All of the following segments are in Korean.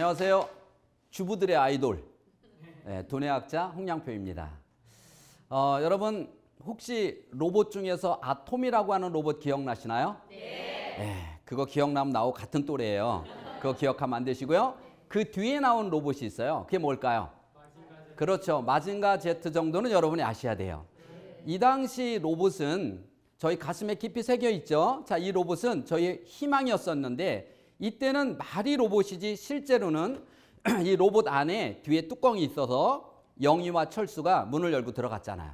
안녕하세요. 주부들의 아이돌 네, 두뇌학자 홍양표입니다. 어, 여러분 혹시 로봇 중에서 아톰이라고 하는 로봇 기억나시나요? 네. 네 그거 기억나면 나하고 같은 또래예요. 그거 기억하면 안 되시고요. 그 뒤에 나온 로봇이 있어요. 그게 뭘까요? 그렇죠. 마징가 제트 정도는 여러분이 아셔야 돼요. 이 당시 로봇은 저희 가슴에 깊이 새겨 있죠. 자, 이 로봇은 저희 희망이었었는데 이때는 말이 로봇이지 실제로는 이 로봇 안에 뒤에 뚜껑이 있어서 영희와 철수가 문을 열고 들어갔잖아요.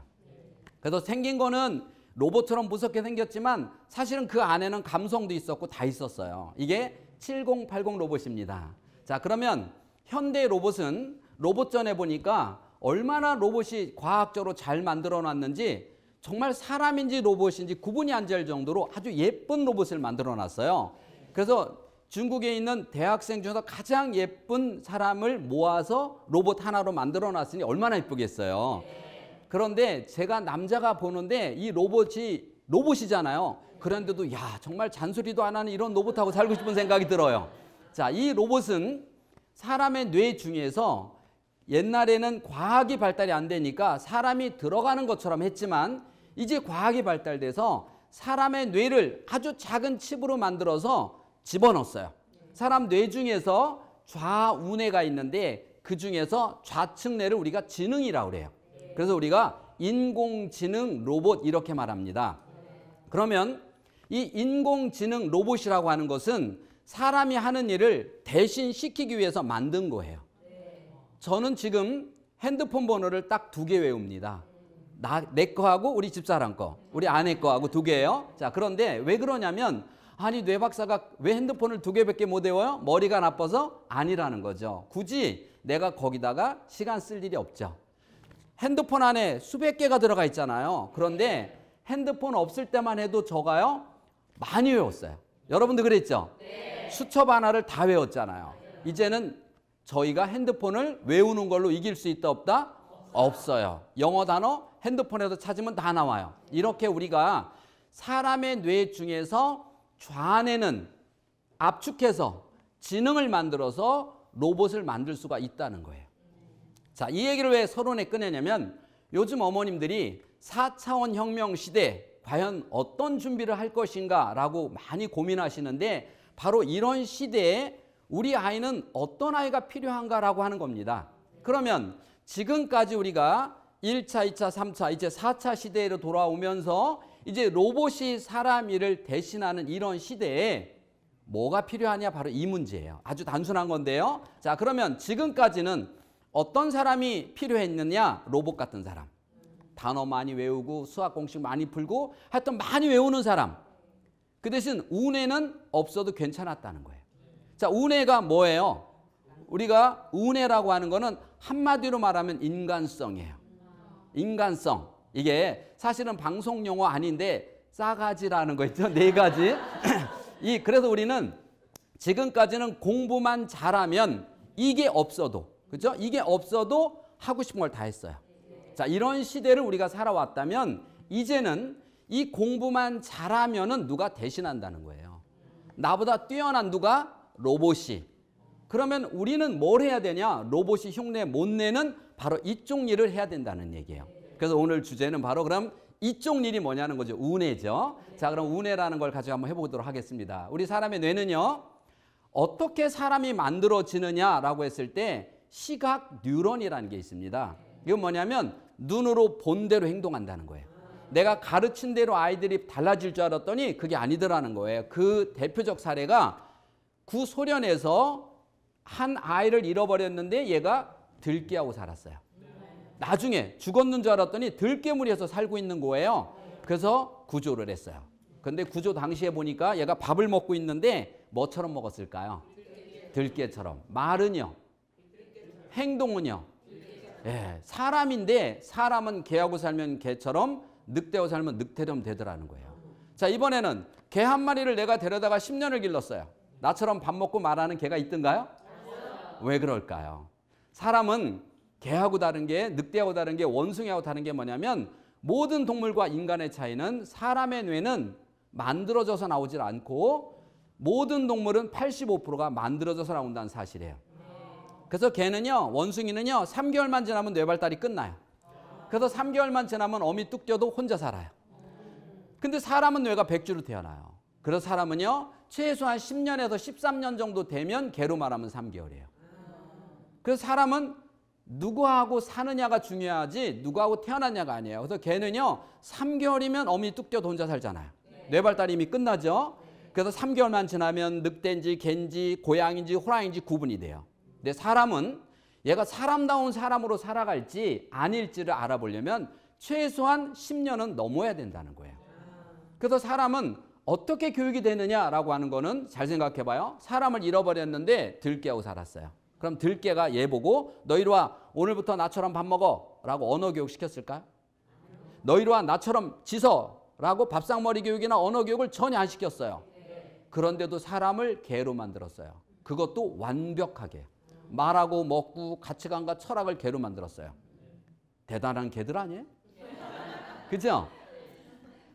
그래서 생긴 거는 로봇처럼 무섭게 생겼지만 사실은 그 안에는 감성도 있었고 다 있었어요. 이게 7080 로봇입니다. 자, 그러면 현대 로봇은 로봇전에 보니까 얼마나 로봇이 과학적으로 잘 만들어 놨는지 정말 사람인지 로봇인지 구분이 안 될 정도로 아주 예쁜 로봇을 만들어 놨어요. 그래서 중국에 있는 대학생 중에서 가장 예쁜 사람을 모아서 로봇 하나로 만들어 놨으니 얼마나 예쁘겠어요. 그런데 제가 남자가 보는데 이 로봇이 로봇이잖아요. 그런데도 야 정말 잔소리도 안 하는 이런 로봇하고 살고 싶은 생각이 들어요. 자, 이 로봇은 사람의 뇌 중에서 옛날에는 과학이 발달이 안 되니까 사람이 들어가는 것처럼 했지만 이제 과학이 발달돼서 사람의 뇌를 아주 작은 칩으로 만들어서 집어넣었어요. 사람 뇌 중에서 좌우뇌가 있는데 그 중에서 좌측뇌를 우리가 지능이라고 그래요. 그래서 우리가 인공지능 로봇 이렇게 말합니다. 그러면 이 인공지능 로봇이라고 하는 것은 사람이 하는 일을 대신 시키기 위해서 만든 거예요. 저는 지금 핸드폰 번호를 딱 두 개 외웁니다. 나, 내 거하고 우리 집사람 거, 우리 아내 거하고 두 개예요. 자, 그런데 왜 그러냐면 아니 뇌 박사가 왜 핸드폰을 두 개밖에 못 외워요? 머리가 나빠서 아니라는 거죠. 굳이 내가 거기다가 시간 쓸 일이 없죠. 핸드폰 안에 수백 개가 들어가 있잖아요. 그런데 핸드폰 없을 때만 해도 저가요 많이 외웠어요. 여러분도 그랬죠? 네. 수첩 하나를 다 외웠잖아요. 이제는 저희가 핸드폰을 외우는 걸로 이길 수 있다 없다? 없어요. 영어 단어 핸드폰에서 찾으면 다 나와요. 이렇게 우리가 사람의 뇌 중에서 좌안에는 압축해서 지능을 만들어서 로봇을 만들 수가 있다는 거예요. 자, 이 얘기를 왜 서론에 꺼내냐면 요즘 어머님들이 4차원 혁명 시대 과연 어떤 준비를 할 것인가 라고 많이 고민하시는데 바로 이런 시대에 우리 아이는 어떤 아이가 필요한가라고 하는 겁니다. 그러면 지금까지 우리가 1차, 2차, 3차, 이제 4차 시대로 돌아오면서 이제 로봇이 사람 일을 대신하는 이런 시대에 뭐가 필요하냐 바로 이 문제예요. 아주 단순한 건데요. 자 그러면 지금까지는 어떤 사람이 필요했느냐? 로봇 같은 사람. 단어 많이 외우고 수학 공식 많이 풀고 하여튼 많이 외우는 사람. 그 대신 운해는 없어도 괜찮았다는 거예요. 자, 운해가 뭐예요? 우리가 운해라고 하는 거는 한마디로 말하면 인간성이에요. 인간성. 이게 사실은 방송 용어 아닌데 싸가지라는 거 있죠. 네 가지. 이 그래서 우리는 지금까지는 공부만 잘하면 이게 없어도 그죠? 이게 없어도 하고 싶은 걸 다 했어요. 자, 이런 시대를 우리가 살아왔다면 이제는 이 공부만 잘하면은 누가 대신한다는 거예요. 나보다 뛰어난 누가 로봇이. 그러면 우리는 뭘 해야 되냐? 로봇이 흉내 못 내는 바로 이쪽 일을 해야 된다는 얘기예요. 그래서 오늘 주제는 바로 그럼 이쪽 일이 뭐냐는 거죠. 우뇌죠 자, 그럼 우뇌라는걸 가지고 한번 해보도록 하겠습니다. 우리 사람의 뇌는요, 어떻게 사람이 만들어지느냐라고 했을 때 시각 뉴런이라는 게 있습니다. 이건 뭐냐면 눈으로 본대로 행동한다는 거예요. 내가 가르친 대로 아이들이 달라질 줄 알았더니 그게 아니더라는 거예요. 그 대표적 사례가 구소련에서 한 아이를 잃어버렸는데 얘가 들깨하고 살았어요. 나중에 죽었는 줄 알았더니 들깨물에서 이 살고 있는 거예요. 그래서 구조를 했어요. 근데 구조 당시에 보니까 얘가 밥을 먹고 있는데 뭐처럼 먹었을까요? 들깨처럼. 말은요? 행동은요? 예, 사람인데 사람은 개하고 살면 개처럼 늑대하고 살면 늑대렴 되더라는 거예요. 자 이번에는 개 한 마리를 내가 데려다가 10년을 길렀어요. 나처럼 밥 먹고 말하는 개가 있던가요? 왜 그럴까요? 사람은 개하고 다른 게 늑대하고 다른 게 원숭이하고 다른 게 뭐냐면 모든 동물과 인간의 차이는 사람의 뇌는 만들어져서 나오질 않고 모든 동물은 85%가 만들어져서 나온다는 사실이에요. 그래서 개는요, 원숭이는요, 3개월만 지나면 뇌 발달이 끝나요. 그래서 3개월만 지나면 어미 뚝 떼도 혼자 살아요. 근데 사람은 뇌가 100주로 태어나요. 그래서 사람은요, 최소한 10년에서 13년 정도 되면 개로 말하면 3개월이에요. 그래서 사람은 누구하고 사느냐가 중요하지 누구하고 태어났냐가 아니에요. 그래서 걔는요. 3개월이면 어머 뚝떼어 혼자 살잖아요. 네. 발달이미 끝나죠. 그래서 3개월만 지나면 늑대인지 갠지 고양인지 호랑인지 구분이 돼요. 근데 사람은 얘가 사람다운 사람으로 살아갈지 아닐지를 알아보려면 최소한 10년은 넘어야 된다는 거예요. 그래서 사람은 어떻게 교육이 되느냐라고 하는 거는 잘 생각해 봐요. 사람을 잃어버렸는데 들깨하고 살았어요. 그럼 들깨가 얘 보고 너희로 와 오늘부터 나처럼 밥 먹어 라고 언어 교육 시켰을까요? 너희로 와 나처럼 지서라고 밥상머리 교육이나 언어 교육을 전혀 안 시켰어요. 그런데도 사람을 개로 만들었어요. 그것도 완벽하게 말하고 먹고 가치관과 철학을 개로 만들었어요. 대단한 개들 아니에요? 그죠?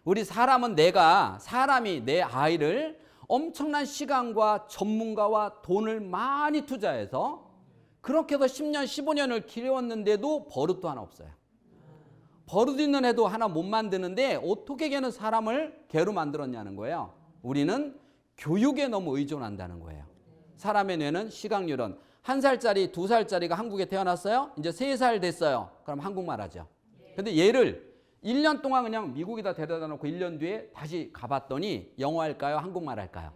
우리 사람은 내가 사람이 내 아이를 엄청난 시간과 전문가와 돈을 많이 투자해서 그렇게 해서 10년, 15년을 기려왔는데도 버릇도 하나 없어요. 버릇 있는 애도 하나 못 만드는데 어떻게 걔는 사람을 개로 만들었냐는 거예요. 우리는 교육에 너무 의존한다는 거예요. 사람의 뇌는 시각률은한 살짜리, 두 살짜리가 한국에 태어났어요. 이제 세 살 됐어요. 그럼 한국말 하죠. 근데 얘를 1년 동안 그냥 미국에다 데려다 놓고 1년 뒤에 다시 가봤더니 영어 할까요? 한국말 할까요?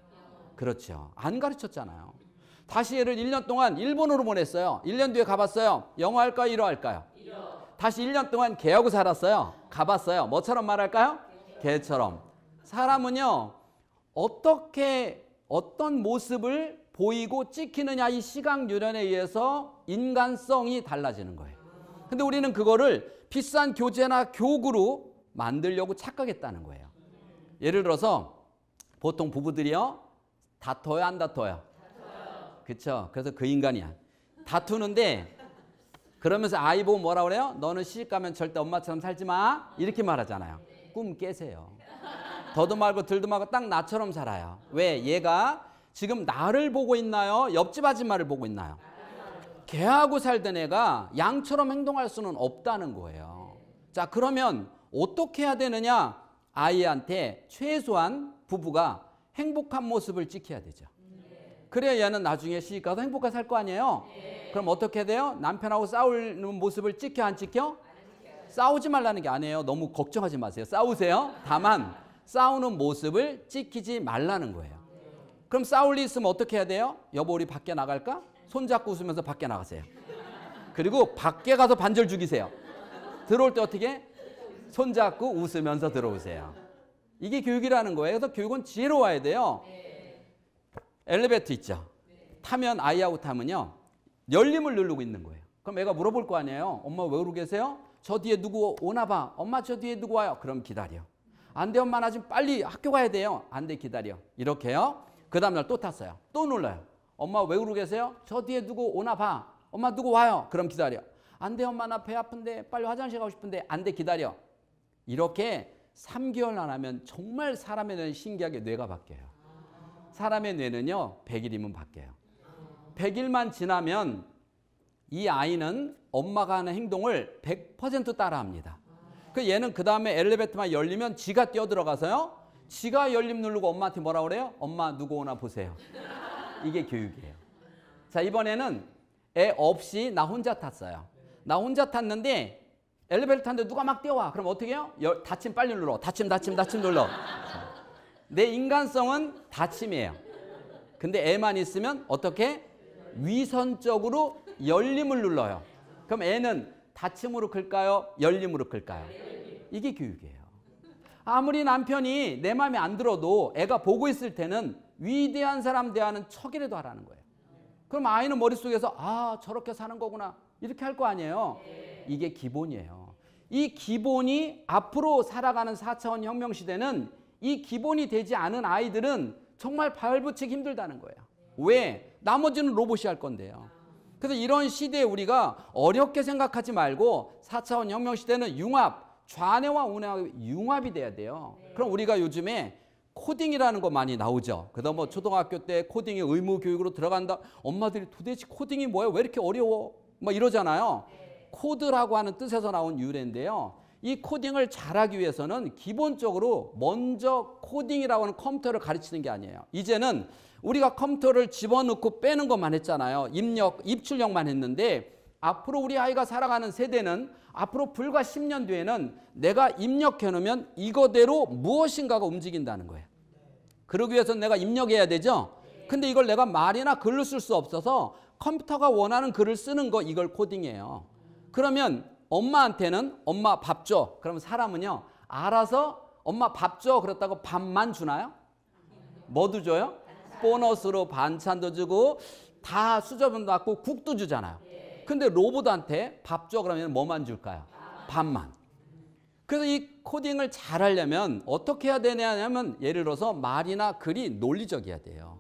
그렇죠. 안 가르쳤잖아요. 다시 얘를 1년 동안 일본으로 보냈어요. 1년 뒤에 가봤어요. 영어 할까요? 일어 할까요? 다시 1년 동안 개하고 살았어요. 가봤어요. 뭐처럼 말할까요? 개처럼. 사람은요. 어떻게 어떤 모습을 보이고 찍히느냐 이 시각 유련에 의해서 인간성이 달라지는 거예요. 근데 우리는 그거를 비싼 교재나 교구로 만들려고 착각했다는 거예요. 예를 들어서 보통 부부들이요. 다퉈요 안 다퉈요? 그쵸. 그래서 그 인간이야. 다투는데 그러면서 아이 보고 뭐라 그래요? 너는 시집 가면 절대 엄마처럼 살지 마. 이렇게 말하잖아요. 꿈 깨세요. 더도 말고 들도 말고 딱 나처럼 살아요. 왜? 얘가 지금 나를 보고 있나요? 옆집 아줌마를 보고 있나요? 개하고 살던 애가 양처럼 행동할 수는 없다는 거예요. 자, 그러면 어떻게 해야 되느냐? 아이한테 최소한 부부가 행복한 모습을 찍혀야 되죠. 그래야 얘는 나중에 시집 가서 행복하게 살 거 아니에요? 그럼 어떻게 돼요? 남편하고 싸우는 모습을 찍혀 안 찍혀? 싸우지 말라는 게 아니에요. 너무 걱정하지 마세요. 싸우세요. 다만 싸우는 모습을 찍히지 말라는 거예요. 그럼 싸울 일 있으면 어떻게 해야 돼요? 여보 우리 밖에 나갈까? 손잡고 웃으면서 밖에 나가세요. 그리고 밖에 가서 반절 죽이세요. 들어올 때 어떻게? 손잡고 웃으면서 들어오세요. 이게 교육이라는 거예요. 그래서 교육은 지혜로 워야 돼요. 엘리베이터 있죠. 타면 아이하고 타면요. 열림을 누르고 있는 거예요. 그럼 애가 물어볼 거 아니에요. 엄마 왜 그러고 계세요? 저 뒤에 누구 오나 봐. 엄마 저 뒤에 누구 와요. 그럼 기다려. 안돼 엄마 나 지금 빨리 학교 가야 돼요. 안 돼 기다려. 이렇게요. 그 다음날 또 탔어요. 또 놀라요. 엄마 왜울고 계세요? 저 뒤에 누구 오나 봐. 엄마 누구 와요. 그럼 기다려. 안돼 엄마 나 배 아픈데 빨리 화장실 가고 싶은데 안돼 기다려. 이렇게 3개월 안 하면 정말 사람의 뇌는 신기하게 뇌가 바뀌어요. 사람의 뇌는요. 100일이면 바뀌어요. 100일만 지나면 이 아이는 엄마가 하는 행동을 100% 따라합니다. 그 얘는 그 다음에 엘리베이터만 열리면 지가 뛰어들어가서요. 지가 열림 누르고 엄마한테 뭐라 그래요? 엄마 누구 오나 보세요. 이게 교육이에요. 자 이번에는 애 없이 나 혼자 탔어요. 나 혼자 탔는데 엘리베이터 탔는데 누가 막 뛰어와. 그럼 어떻게 해요? 열, 다 빨리 눌러. 다침 다침 다침 눌러. 내 인간성은 다침이에요. 근데 애만 있으면 어떻게? 위선적으로 열림을 눌러요. 그럼 애는 다침으로 클까요? 열림으로 클까요? 이게 교육이에요. 아무리 남편이 내 마음에 안 들어도 애가 보고 있을 때는 위대한 사람 대하는 척이라도 하라는 거예요. 그럼 아이는 머릿속에서 아 저렇게 사는 거구나 이렇게 할 거 아니에요. 이게 기본이에요. 이 기본이 앞으로 살아가는 4차원 혁명 시대는 이 기본이 되지 않은 아이들은 정말 발붙이기 힘들다는 거예요. 왜? 나머지는 로봇이 할 건데요. 그래서 이런 시대에 우리가 어렵게 생각하지 말고 4차원 혁명 시대는 융합, 좌뇌와 우뇌와 융합이 돼야 돼요. 그럼 우리가 요즘에 코딩이라는 거 많이 나오죠. 그다음 뭐 초등학교 때 코딩이 의무 교육으로 들어간다. 엄마들이 도대체 코딩이 뭐야? 왜 이렇게 어려워? 막 이러잖아요. 코드라고 하는 뜻에서 나온 유래인데요. 이 코딩을 잘하기 위해서는 기본적으로 먼저 코딩이라고 하는 컴퓨터를 가르치는 게 아니에요. 이제는 우리가 컴퓨터를 집어넣고 빼는 것만 했잖아요. 입력, 입출력만 했는데 앞으로 우리 아이가 살아가는 세대는 앞으로 불과 10년 뒤에는 내가 입력해 놓으면 이거대로 무엇인가가 움직인다는 거예요. 그러기 위해서 내가 입력해야 되죠. 근데 이걸 내가 말이나 글로 쓸 수 없어서 컴퓨터가 원하는 글을 쓰는 거 이걸 코딩해요. 그러면 엄마한테는 엄마 밥 줘. 그러면 사람은요. 알아서 엄마 밥 줘. 그렇다고 밥만 주나요? 뭐도 줘요? 보너스로 반찬도 주고 다 수저분도 갖고 국도 주잖아요. 근데 로봇한테 밥 줘 그러면 뭐만 줄까요? 밥만. 그래서 이 코딩을 잘 하려면 어떻게 해야 되냐면 예를 들어서 말이나 글이 논리적이어야 돼요.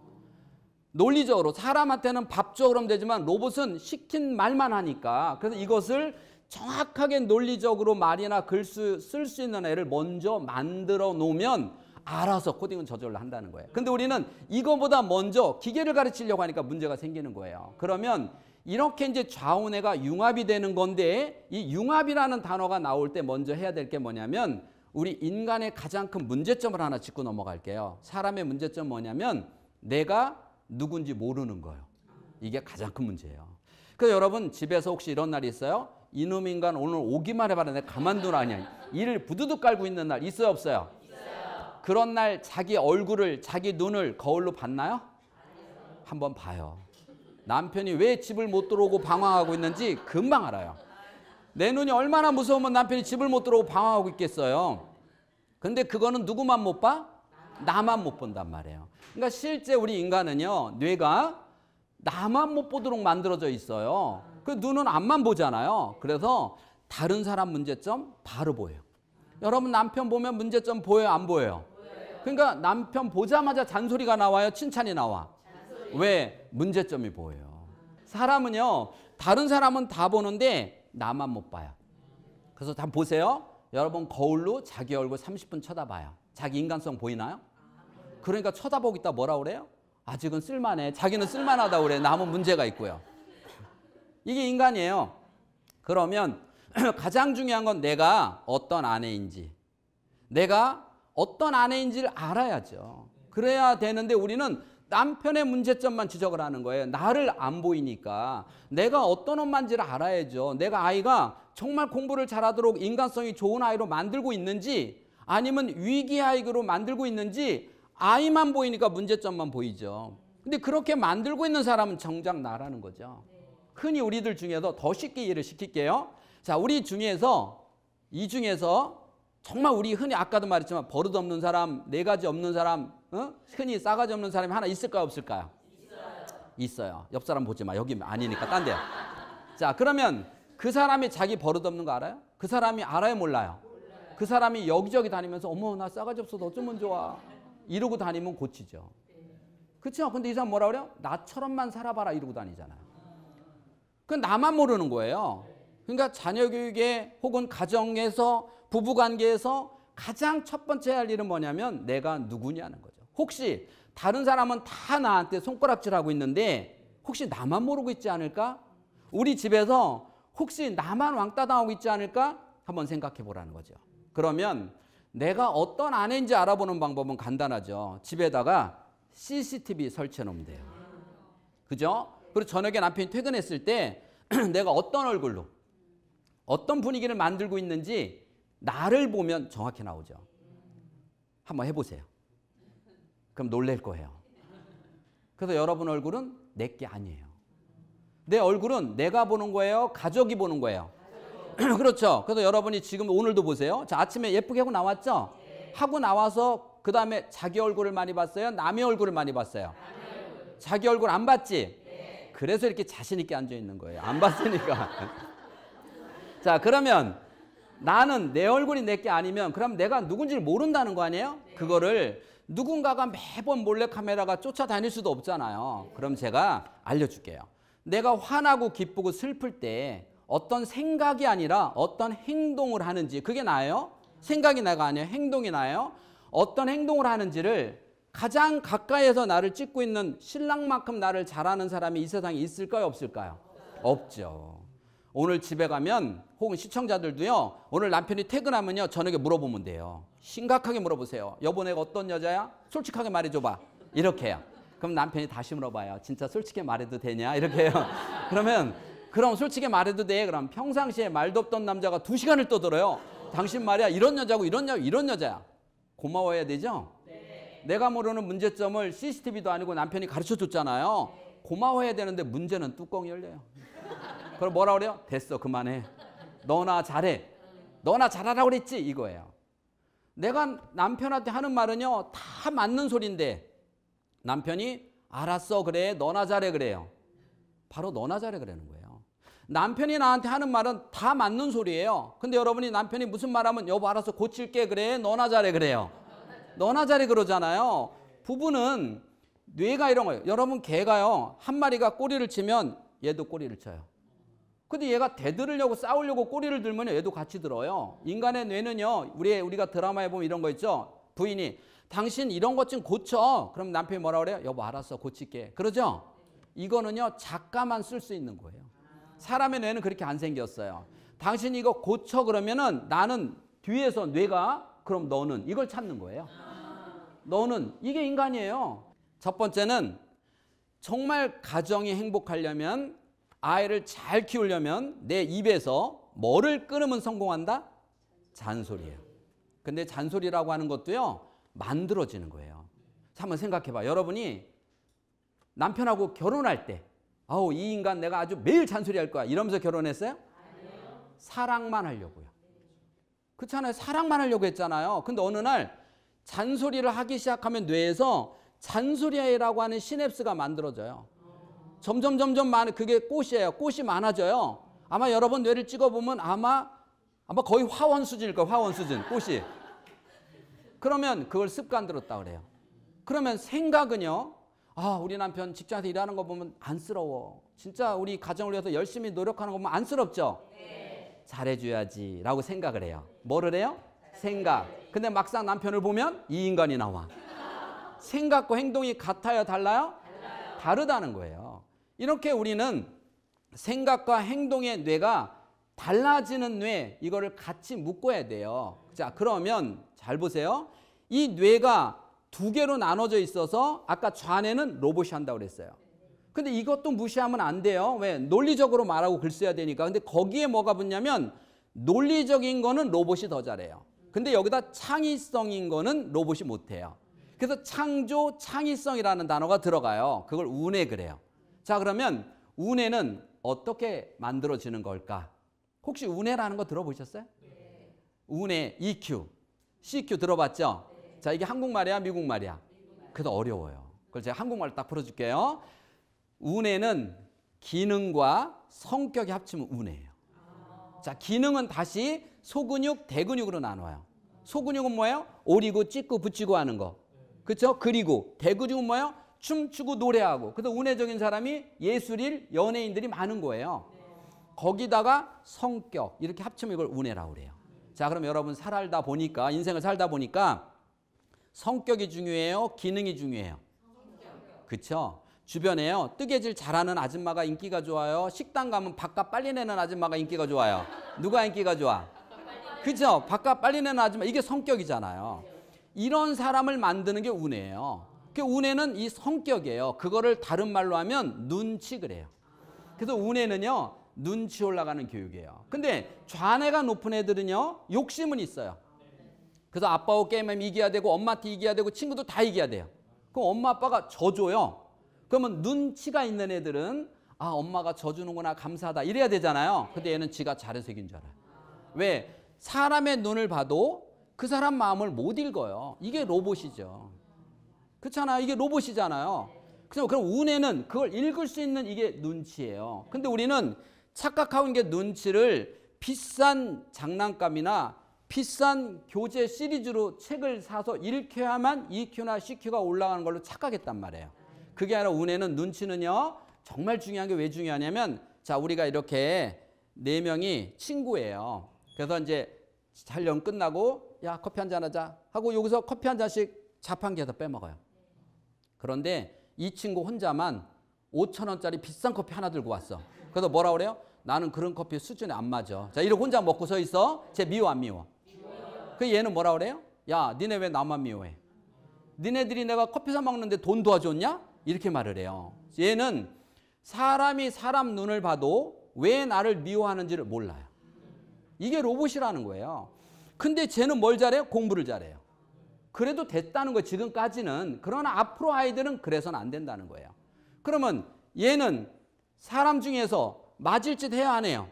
논리적으로 사람한테는 밥 줘 그러면 되지만 로봇은 시킨 말만 하니까 그래서 이것을 정확하게 논리적으로 말이나 글 쓸 수 있는 애를 먼저 만들어 놓으면 알아서 코딩은 저절로 한다는 거예요. 근데 우리는 이거보다 먼저 기계를 가르치려고 하니까 문제가 생기는 거예요. 그러면 이렇게 이제 좌우뇌가 융합이 되는 건데 이 융합이라는 단어가 나올 때 먼저 해야 될 게 뭐냐면 우리 인간의 가장 큰 문제점을 하나 짚고 넘어갈게요. 사람의 문제점 뭐냐면 내가 누군지 모르는 거예요. 이게 가장 큰 문제예요. 그래서 여러분 집에서 혹시 이런 날이 있어요? 이놈 인간 오늘 오기만 해봐라 내가 가만두라 아니야. 이를 부두둑 깔고 있는 날 있어요 없어요 그런 날 자기 얼굴을 자기 눈을 거울로 봤나요? 한 번 봐요. 남편이 왜 집을 못 들어오고 방황하고 있는지 금방 알아요. 내 눈이 얼마나 무서우면 남편이 집을 못 들어오고 방황하고 있겠어요. 근데 그거는 누구만 못 봐? 나만 못 본단 말이에요. 그러니까 실제 우리 인간은요, 뇌가 나만 못 보도록 만들어져 있어요. 그 눈은 앞만 보잖아요. 그래서 다른 사람 문제점 바로 보여요. 여러분 남편 보면 문제점 보여요? 안 보여요? 그러니까 남편 보자마자 잔소리가 나와요? 칭찬이 나와? 왜? 문제점이 보여요. 사람은요, 다른 사람은 다 보는데 나만 못 봐요. 그래서 다 보세요. 여러분 거울로 자기 얼굴 30분 쳐다봐요. 자기 인간성 보이나요? 그러니까 쳐다보고 있다 뭐라 그래요? 아직은 쓸만해. 자기는 쓸만하다 그래. 남은 문제가 있고요. 이게 인간이에요. 그러면 가장 중요한 건 내가 어떤 아내인지, 내가 어떤 아내인지를 알아야죠. 그래야 되는데 우리는 남편의 문제점만 지적을 하는 거예요. 나를 안 보이니까 내가 어떤 엄마인지를 알아야죠. 내가 아이가 정말 공부를 잘하도록 인간성이 좋은 아이로 만들고 있는지 아니면 위기 아이로 만들고 있는지 아이만 보이니까 문제점만 보이죠. 근데 그렇게 만들고 있는 사람은 정작 나라는 거죠. 흔히 우리들 중에서 더 쉽게 이해를 시킬게요. 자, 우리 중에서 이 중에서 정말 우리 흔히 아까도 말했지만 버릇 없는 사람, 네 가지 없는 사람, 어? 흔히 싸가지 없는 사람이 하나 있을까요? 없을까요? 있어요. 있어요. 옆 사람 보지 마. 여기 아니니까 딴 데요. 자, 그러면 그 사람이 자기 버릇없는 거 알아요? 그 사람이 알아요? 몰라요? 몰라요? 그 사람이 여기저기 다니면서 어머 나 싸가지 없어서 어쩌면 좋아. 이러고 다니면 고치죠. 그렇죠? 근데 이 사람 뭐라 그래요? 나처럼만 살아봐라 이러고 다니잖아요. 그건 나만 모르는 거예요. 그러니까 자녀 교육에 혹은 가정에서 부부 관계에서 가장 첫 번째 할 일은 뭐냐면 내가 누구냐는 거죠. 혹시 다른 사람은 다 나한테 손가락질하고 있는데 혹시 나만 모르고 있지 않을까? 우리 집에서 혹시 나만 왕따 당하고 있지 않을까? 한번 생각해 보라는 거죠. 그러면 내가 어떤 아내인지 알아보는 방법은 간단하죠. 집에다가 CCTV 설치해 놓으면 돼요. 그죠? 그리고 저녁에 남편이 퇴근했을 때 내가 어떤 얼굴로 어떤 분위기를 만들고 있는지 나를 보면 정확히 나오죠. 한번 해보세요. 그럼 놀랄 거예요. 그래서 여러분 얼굴은 내 게 아니에요. 내 얼굴은 내가 보는 거예요? 가족이 보는 거예요? 그렇죠. 그래서 여러분이 지금 오늘도 보세요. 자, 아침에 예쁘게 하고 나왔죠? 하고 나와서 그 다음에 자기 얼굴을 많이 봤어요? 남의 얼굴을 많이 봤어요? 자기 얼굴 안 봤지? 그래서 이렇게 자신있게 앉아있는 거예요. 안 봤으니까. 자, 그러면 나는 내 얼굴이 내 게 아니면 그럼 내가 누군지를 모른다는 거 아니에요? 그거를 누군가가 매번 몰래카메라가 쫓아다닐 수도 없잖아요. 그럼 제가 알려줄게요. 내가 화나고 기쁘고 슬플 때 어떤 생각이 아니라 어떤 행동을 하는지 그게 나아요 생각이 나가 아니에요. 행동이 나아요 어떤 행동을 하는지를 가장 가까이에서 나를 찍고 있는 신랑만큼 나를 잘하는 사람이 이 세상에 있을까요? 없을까요? 없죠. 오늘 집에 가면 혹은 시청자들도요. 오늘 남편이 퇴근하면요. 저녁에 물어보면 돼요. 심각하게 물어보세요. 여보 내가 어떤 여자야? 솔직하게 말해줘봐. 이렇게 해요. 그럼 남편이 다시 물어봐요. 진짜 솔직히 말해도 되냐? 이렇게 해요. 그러면 그럼 솔직히 말해도 돼. 그럼 평상시에 말도 없던 남자가 두 시간을 떠들어요. 당신 말이야 이런 여자고 이런 여 이런 여자야. 고마워해야 되죠? 네. 내가 모르는 문제점을 CCTV도 아니고 남편이 가르쳐 줬잖아요. 고마워해야 되는데 문제는 뚜껑이 열려요. 그럼 뭐라 그래요? 됐어 그만해. 너나 잘해. 너나 잘하라고 그랬지 이거예요. 내가 남편한테 하는 말은요. 다 맞는 소리인데 남편이 알았어 그래 너나 잘해 그래요. 바로 너나 잘해 그러는 거예요. 남편이 나한테 하는 말은 다 맞는 소리예요. 근데 여러분이 남편이 무슨 말하면 여보 알아서 고칠게 그래 너나 잘해 그래요. 너나 잘해 그러잖아요. 부부는 뇌가 이런 거예요. 여러분 개가요. 한 마리가 꼬리를 치면 얘도 꼬리를 쳐요. 근데 얘가 대들으려고 싸우려고 꼬리를 들면 얘도 같이 들어요. 인간의 뇌는요. 우리 우리가 드라마에 보면 이런 거 있죠. 부인이 당신 이런 것 좀 고쳐. 그럼 남편이 뭐라 그래요? 여보 알았어. 고칠게. 그러죠? 이거는요. 작가만 쓸 수 있는 거예요. 사람의 뇌는 그렇게 안 생겼어요. 당신 이거 고쳐 그러면은 나는 뒤에서 뇌가 그럼 너는 이걸 찾는 거예요. 너는 이게 인간이에요. 첫 번째는 정말 가정이 행복하려면 아이를 잘 키우려면 내 입에서 뭐를 끊으면 성공한다? 잔소리예요. 근데 잔소리라고 하는 것도요. 만들어지는 거예요. 한번 생각해 봐. 여러분이 남편하고 결혼할 때 아우 이 인간 내가 아주 매일 잔소리할 거야. 이러면서 결혼했어요? 아니요. 사랑만 하려고요. 그렇잖아요. 사랑만 하려고 했잖아요. 근데 어느 날 잔소리를 하기 시작하면 뇌에서 잔소리라고 하는 시냅스가 만들어져요. 점점 점점 많은 그게 꽃이에요. 꽃이 많아져요. 아마 여러분 뇌를 찍어 보면 아마 아마 거의 화원 수준일 거예요. 화원 수준 꽃이. 그러면 그걸 습관 들었다 그래요. 그러면 생각은요. 아, 우리 남편 직장에서 일하는 거 보면 안쓰러워. 진짜 우리 가정을 위해서 열심히 노력하는 거 보면 안쓰럽죠? 네. 잘해줘야지. 라고 생각을 해요. 뭐를 해요? 생각. 근데 막상 남편을 보면 이 인간이 나와. 생각과 행동이 같아요? 달라요? 달라요. 다르다는 거예요. 이렇게 우리는 생각과 행동의 뇌가 달라지는 뇌 이거를 같이 묶어야 돼요. 자 그러면 잘 보세요. 이 뇌가 두 개로 나눠져 있어서 아까 좌뇌는 로봇이 한다고 그랬어요. 근데 이것도 무시하면 안 돼요. 왜? 논리적으로 말하고 글 써야 되니까. 근데 거기에 뭐가 붙냐면 논리적인 거는 로봇이 더 잘해요. 근데 여기다 창의성인 거는 로봇이 못해요. 그래서 창조, 창의성이라는 단어가 들어가요. 그걸 운에 그래요. 자, 그러면 운해는 어떻게 만들어지는 걸까? 혹시 운해라는 거 들어보셨어요? 네. 운해 EQ, CQ 들어봤죠? 네. 자, 이게 한국말이야, 미국말이야? 미국말. 그래도 어려워요. 그래 제가 한국말 딱 풀어줄게요. 운해는 기능과 성격이 합치면 운해예요. 아. 자, 기능은 다시 소근육, 대근육으로 나눠요. 소근육은 뭐예요? 오리고, 찢고, 붙이고 하는 거. 그렇죠? 그리고 대근육은 뭐예요? 춤추고 노래하고 그래서 운해적인 사람이 예술일 연예인들이 많은 거예요. 거기다가 성격 이렇게 합치면 이걸 운해라고 그래요. 자 그럼 여러분 살다 보니까 인생을 살다 보니까 성격이 중요해요. 기능이 중요해요. 그쵸? 주변에요. 뜨개질 잘하는 아줌마가 인기가 좋아요. 식당 가면 밥값 빨리 내는 아줌마가 인기가 좋아요. 누가 인기가 좋아? 그죠? 밥값 빨리 내는 아줌마. 이게 성격이잖아요. 이런 사람을 만드는 게 운이에요. 그 운에는 이 성격이에요. 그거를 다른 말로 하면 눈치 그래요. 그래서 운에는요 눈치 올라가는 교육이에요. 근데 좌뇌가 높은 애들은요 욕심은 있어요. 그래서 아빠하고 게임하면 이겨야 되고 엄마한테 이겨야 되고 친구도 다 이겨야 돼요. 그럼 엄마 아빠가 져줘요. 그러면 눈치가 있는 애들은 아 엄마가 져주는구나 감사하다 이래야 되잖아요. 근데 얘는 지가 잘해서 이긴 줄 알아요. 왜? 사람의 눈을 봐도 그 사람 마음을 못 읽어요. 이게 로봇이죠. 그렇잖아요. 이게 로봇이잖아요. 그래서 그럼 운에는 그걸 읽을 수 있는 이게 눈치예요. 근데 우리는 착각하고 있는 게 눈치를 비싼 장난감이나 비싼 교재 시리즈로 책을 사서 읽혀야만 EQ나 CQ가 올라가는 걸로 착각했단 말이에요. 그게 아니라 운에는 눈치는요. 정말 중요한 게 왜 중요하냐면 자 우리가 이렇게 네 명이 친구예요. 그래서 이제 촬영 끝나고 야 커피 한 잔 하자 하고 여기서 커피 한 잔씩 자판기에서 빼먹어요. 그런데 이 친구 혼자만 5천 원짜리 비싼 커피 하나 들고 왔어. 그래서 뭐라 그래요? 나는 그런 커피 수준에 안 맞아. 자, 이렇게 혼자 먹고 서 있어. 쟤 미워 안 미워? 그 얘는 뭐라 그래요? 야, 니네 왜 나만 미워해? 니네들이 내가 커피 사 먹는데 돈 도와줬냐? 이렇게 말을 해요. 얘는 사람이 사람 눈을 봐도 왜 나를 미워하는지를 몰라요. 이게 로봇이라는 거예요. 근데 쟤는 뭘 잘해요? 공부를 잘해요. 그래도 됐다는 거 지금까지는 그러나 앞으로 아이들은 그래서는 안 된다는 거예요. 그러면 얘는 사람 중에서 맞을 짓 해야 하네요.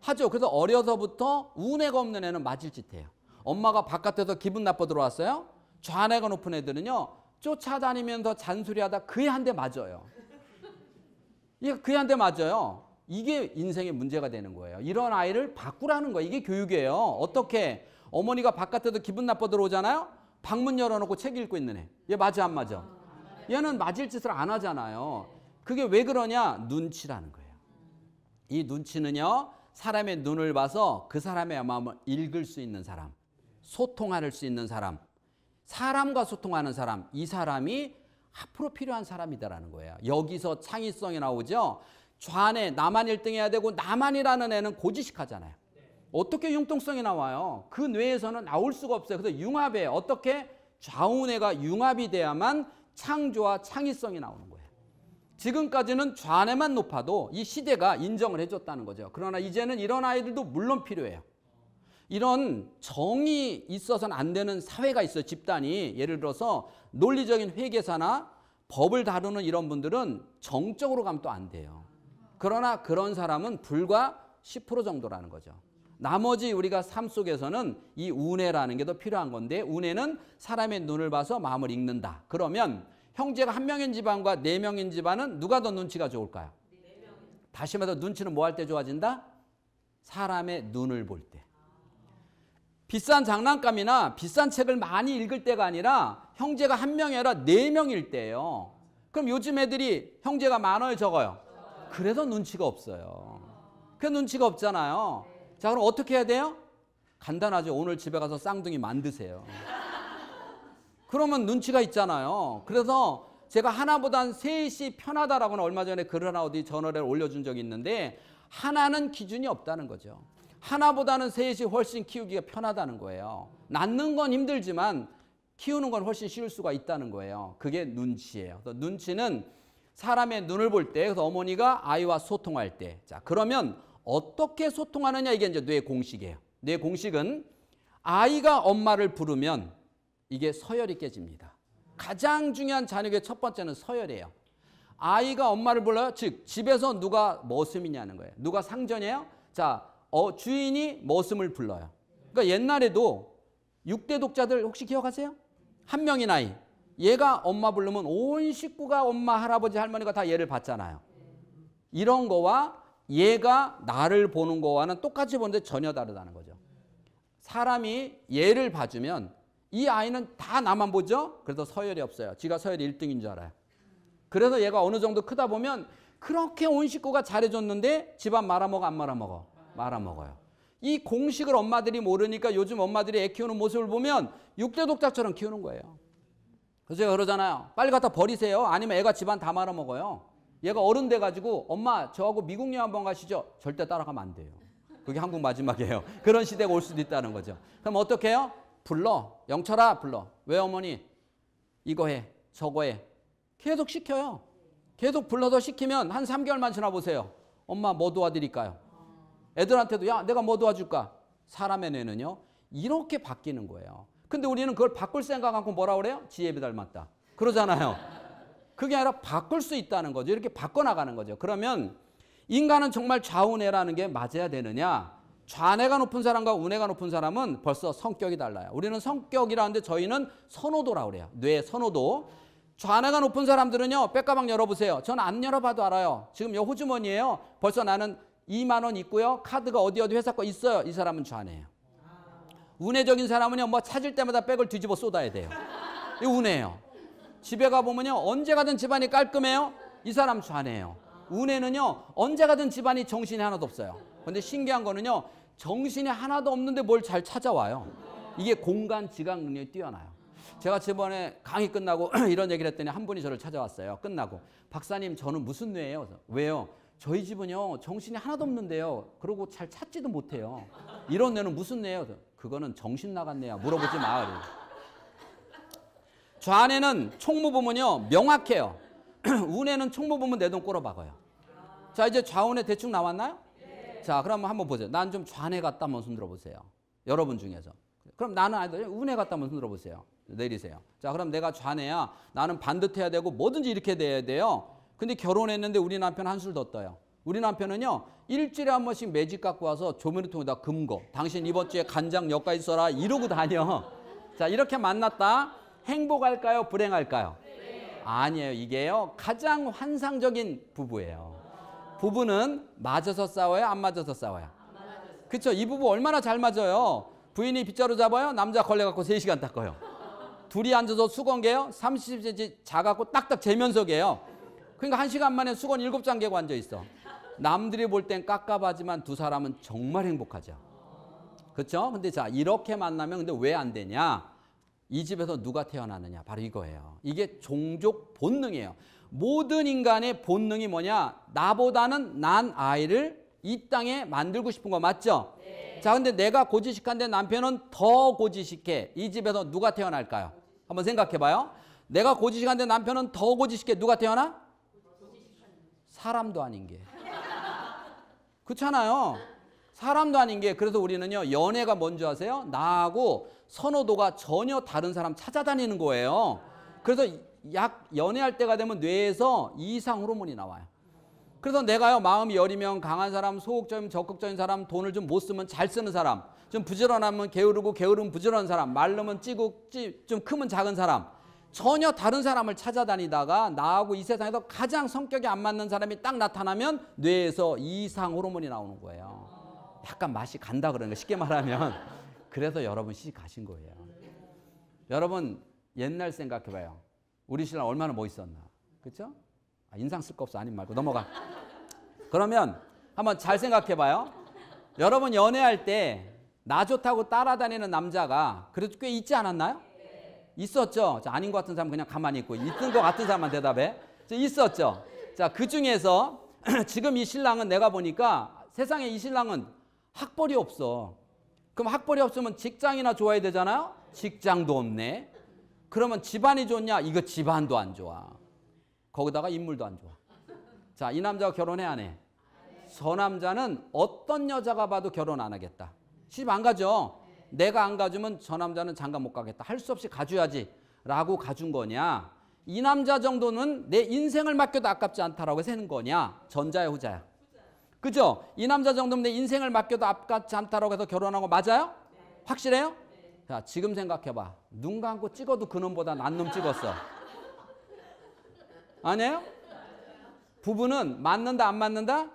하죠. 그래서 어려서부터 운애가 없는 애는 맞을 짓 해요. 엄마가 바깥에서 기분 나빠 들어왔어요. 좌뇌가 높은 애들은요. 쫓아다니면서 잔소리하다 그의 한대 맞아요. 그의 한대 맞아요. 이게 인생의 문제가 되는 거예요. 이런 아이를 바꾸라는 거예요. 이게 교육이에요. 어떻게 어머니가 바깥에서 기분 나빠 들어오잖아요. 방문 열어놓고 책 읽고 있는 애. 얘 맞아 안 맞아? 얘는 맞을 짓을 안 하잖아요. 그게 왜 그러냐? 눈치라는 거예요. 이 눈치는요. 사람의 눈을 봐서 그 사람의 마음을 읽을 수 있는 사람. 소통할 수 있는 사람. 사람과 소통하는 사람. 이 사람이 앞으로 필요한 사람이다라는 거예요. 여기서 창의성이 나오죠. 좌안 나만 1등 해야 되고 나만이라는 애는 고지식하잖아요. 어떻게 융통성이 나와요? 그 뇌에서는 나올 수가 없어요. 그래서 융합에 어떻게 좌우뇌가 융합이 돼야만 창조와 창의성이 나오는 거예요. 지금까지는 좌뇌만 높아도 이 시대가 인정을 해줬다는 거죠. 그러나 이제는 이런 아이들도 물론 필요해요. 이런 정이 있어서는 안 되는 사회가 있어요. 집단이. 예를 들어서 논리적인 회계사나 법을 다루는 이런 분들은 정적으로 가면 또 안 돼요. 그러나 그런 사람은 불과 10% 정도라는 거죠. 나머지 우리가 삶 속에서는 이 운해라는 게 더 필요한 건데 운해는 사람의 눈을 봐서 마음을 읽는다. 그러면 형제가 한 명인 집안과 네 명인 집안은 누가 더 눈치가 좋을까요? 다시 말해서 눈치는 뭐 할 때 좋아진다? 사람의 눈을 볼 때. 비싼 장난감이나 비싼 책을 많이 읽을 때가 아니라 형제가 한 명이 아니라 네 명일 때예요. 그럼 요즘 애들이 형제가 많아요 적어요? 그래서 눈치가 없어요. 그 눈치가 없잖아요. 자, 그럼 어떻게 해야 돼요? 간단하죠. 오늘 집에 가서 쌍둥이 만드세요. 그러면 눈치가 있잖아요. 그래서 제가 하나보단 셋이 편하다라고 는 얼마 전에 글을 하나 어디 저널에 올려준 적이 있는데 하나는 기준이 없다는 거죠. 하나보다는 셋이 훨씬 키우기가 편하다는 거예요. 낳는 건 힘들지만 키우는 건 훨씬 쉬울 수가 있다는 거예요. 그게 눈치예요. 눈치는 사람의 눈을 볼 때, 그래서 어머니가 아이와 소통할 때. 자, 그러면 어떻게 소통하느냐 이게 이제 뇌 공식이에요. 뇌 공식은 아이가 엄마를 부르면 이게 서열이 깨집니다. 가장 중요한 자녀의 첫 번째는 서열이에요. 아이가 엄마를 불러요. 즉 집에서 누가 머슴이냐는 거예요. 누가 상전이에요? 자, 어, 주인이 머슴을 불러요. 그러니까 옛날에도 6대 독자들 혹시 기억하세요? 한 명의 나이. 얘가 엄마 부르면 온 식구가 엄마, 할아버지, 할머니가 다 얘를 봤잖아요. 이런 거와 얘가 나를 보는 거와는 똑같이 보는데 전혀 다르다는 거죠. 사람이 얘를 봐주면 이 아이는 다 나만 보죠? 그래서 서열이 없어요. 지가 서열 1등인 줄 알아요. 그래서 얘가 어느 정도 크다 보면 그렇게 온 식구가 잘해줬는데 집안 말아먹어 안 말아먹어? 말아먹어요. 이 공식을 엄마들이 모르니까 요즘 엄마들이 애 키우는 모습을 보면 육대 독자처럼 키우는 거예요. 그래서 제가 그러잖아요. 빨리 갖다 버리세요. 아니면 애가 집안 다 말아먹어요. 얘가 어른 돼가지고 엄마 저하고 미국 여행 한번 가시죠. 절대 따라가면 안 돼요. 그게 한국 마지막이에요. 그런 시대가 올 수도 있다는 거죠. 그럼 어떻게 해요? 불러. 영철아 불러. 왜 어머니? 이거 해. 저거 해. 계속 시켜요. 계속 불러서 시키면 한 3개월만 지나 보세요. 엄마 뭐 도와드릴까요? 애들한테도 야 내가 뭐 도와줄까? 사람의 뇌는요. 이렇게 바뀌는 거예요. 근데 우리는 그걸 바꿀 생각하고 뭐라 그래요? 지혜비 닮았다. 그러잖아요. 그게 아니라 바꿀 수 있다는 거죠. 이렇게 바꿔나가는 거죠. 그러면 인간은 정말 좌우뇌라는 게 맞아야 되느냐? 좌뇌가 높은 사람과 우뇌가 높은 사람은 벌써 성격이 달라요. 우리는 성격이라는데 저희는 선호도라고 그래요. 뇌의 선호도. 좌뇌가 높은 사람들은요. 백가방 열어보세요. 전 안 열어봐도 알아요. 지금 여 호주머니에요. 벌써 나는 2만 원 있고요. 카드가 어디 어디 회사 거 있어요. 이 사람은 좌뇌예요. 우뇌적인 사람은요. 뭐 찾을 때마다 백을 뒤집어 쏟아야 돼요. 이 우뇌예요. 집에 가보면요. 언제 가든 집안이 깔끔해요. 이 사람 좌네요. 운에는요. 언제 가든 집안이 정신이 하나도 없어요. 근데 신기한 거는요. 정신이 하나도 없는데 뭘 잘 찾아와요. 이게 공간 지각 능력이 뛰어나요. 제가 저번에 강의 끝나고 이런 얘기를 했더니 한 분이 저를 찾아왔어요. 끝나고. 박사님, 저는 무슨 뇌예요? 왜요? 저희 집은요, 정신이 하나도 없는데요. 그러고 잘 찾지도 못해요. 이런 뇌는 무슨 뇌예요? 그거는 정신 나간 뇌야. 물어보지 마. 좌뇌는 총무 부문이요 명확해요. 우뇌는 총무 부문내돈 꼬로 박아요. 자 이제 좌우뇌 대충 나왔나요? 네. 자 그럼 한번 보세요. 난 좀 좌뇌 같다 한번 손들어 보세요. 여러분 중에서. 그럼 나는 아니다. 우뇌 같다 한번 손들어 보세요. 내리세요. 자 그럼 내가 좌뇌야. 나는 반듯해야 되고 뭐든지 이렇게 돼야 돼요. 근데 결혼했는데 우리 남편 한술 더 떠요. 우리 남편은요 일주일에 한 번씩 매직 갖고 와서 조미료통에다 금고 당신 이번 주에 간장 여기까지 써라 이러고 다녀 자 이렇게 만났다 행복할까요? 불행할까요? 네. 아니에요. 이게요. 가장 환상적인 부부예요. 부부는 맞아서 싸워요? 안 맞아서 싸워요? 그렇죠. 이 부부 얼마나 잘 맞아요. 부인이 빗자루 잡아요. 남자 걸레 갖고 3시간 닦아요. 둘이 앉아서 수건 개요. 30cm 작아고 딱딱 재면서 개요. 그러니까 1시간 만에 수건 7장 개고 앉아 있어. 남들이 볼 땐 깝깝하지만 두 사람은 정말 행복하죠. 그렇죠? 근데 자, 이렇게 만나면 근데 왜 안 되냐? 이 집에서 누가 태어나느냐 바로 이거예요. 이게 종족 본능이에요. 모든 인간의 본능이 뭐냐? 나보다는 난 아이를 이 땅에 만들고 싶은 거 맞죠? 네. 자, 근데 내가 고지식한데 남편은 더 고지식해. 이 집에서 누가 태어날까요? 한번 생각해 봐요. 내가 고지식한데 남편은 더 고지식해. 누가 태어나? 사람도 아닌 게. 그렇잖아요. 사람도 아닌 게. 그래서 우리는요, 연애가 뭔지 아세요? 나하고 선호도가 전혀 다른 사람 찾아다니는 거예요. 그래서 약 연애할 때가 되면 뇌에서 이상 호르몬이 나와요. 그래서 내가요 마음이 여리면 강한 사람, 소극적인 적극적인 사람, 돈을 좀 못 쓰면 잘 쓰는 사람, 좀 부지런하면 게으르고 게으름 부지런한 사람, 말르면 찌국 찌, 좀 크면 작은 사람. 전혀 다른 사람을 찾아다니다가 나하고 이 세상에서 가장 성격이 안 맞는 사람이 딱 나타나면 뇌에서 이상 호르몬이 나오는 거예요. 약간 맛이 간다 그러는 거 쉽게 말하면. 그래서 여러분 시집 가신 거예요. 여러분 옛날 생각해 봐요. 우리 신랑 얼마나 멋있었나. 그렇 아, 인상 쓸 거 없어. 아닌 말고 넘어가. 그러면 한번 잘 생각해 봐요. 여러분 연애할 때 나 좋다고 따라다니는 남자가 그래도 꽤 있지 않았나요? 있었죠. 자, 아닌 것 같은 사람 그냥 가만히 있고 있는 것 같은 사람만 대답해. 자, 있었죠. 자, 그 중에서 지금 이 신랑은 내가 보니까 세상에 이 신랑은 학벌이 없어. 그럼 학벌이 없으면 직장이나 좋아야 되잖아요. 직장도 없네. 그러면 집안이 좋냐? 이거 집안도 안 좋아. 거기다가 인물도 안 좋아. 자, 이 남자가 결혼해 안 해? 저 남자는 어떤 여자가 봐도 결혼 안 하겠다. 집 안 가죠. 내가 안 가주면 저 남자는 장가 못 가겠다. 할 수 없이 가줘야지. 라고 가준 거냐. 이 남자 정도는 내 인생을 맡겨도 아깝지 않다라고 세는 거냐. 전자의 후자야. 그죠? 이 남자 정도면 내 인생을 맡겨도 아깝지 않다라고 해서 결혼한 거 맞아요? 네. 확실해요? 네. 자, 지금 생각해봐. 눈 감고 찍어도 그놈보다 난놈 찍었어. 아니에요? 부부는 맞는다, 안 맞는다?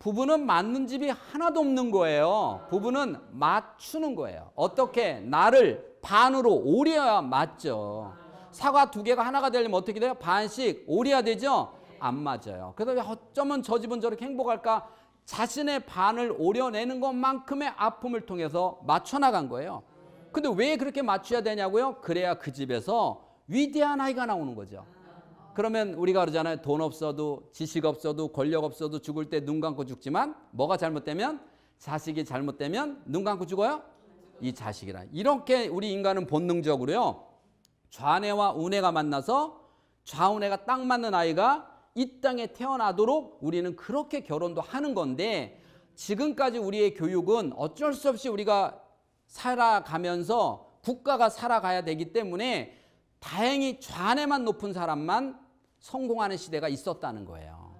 부부는 맞는 집이 하나도 없는 거예요. 부부는 맞추는 거예요. 어떻게? 나를 반으로 오려야 맞죠. 사과 두 개가 하나가 되려면 어떻게 돼요? 반씩 오려야 되죠? 안 맞아요. 그래서 어쩌면 저 집은 저렇게 행복할까? 자신의 반을 오려내는 것만큼의 아픔을 통해서 맞춰나간 거예요. 근데 왜 그렇게 맞춰야 되냐고요? 그래야 그 집에서 위대한 아이가 나오는 거죠. 그러면 우리가 그러잖아요. 돈 없어도 지식 없어도 권력 없어도 죽을 때 눈 감고 죽지만 뭐가 잘못되면 자식이 잘못되면 눈 감고 죽어요. 이 자식이라. 이렇게 우리 인간은 본능적으로요. 좌뇌와 우뇌가 만나서 좌우뇌가 딱 맞는 아이가 이 땅에 태어나도록 우리는 그렇게 결혼도 하는 건데 지금까지 우리의 교육은 어쩔 수 없이 우리가 살아가면서 국가가 살아가야 되기 때문에 다행히 좌뇌만 높은 사람만 성공하는 시대가 있었다는 거예요.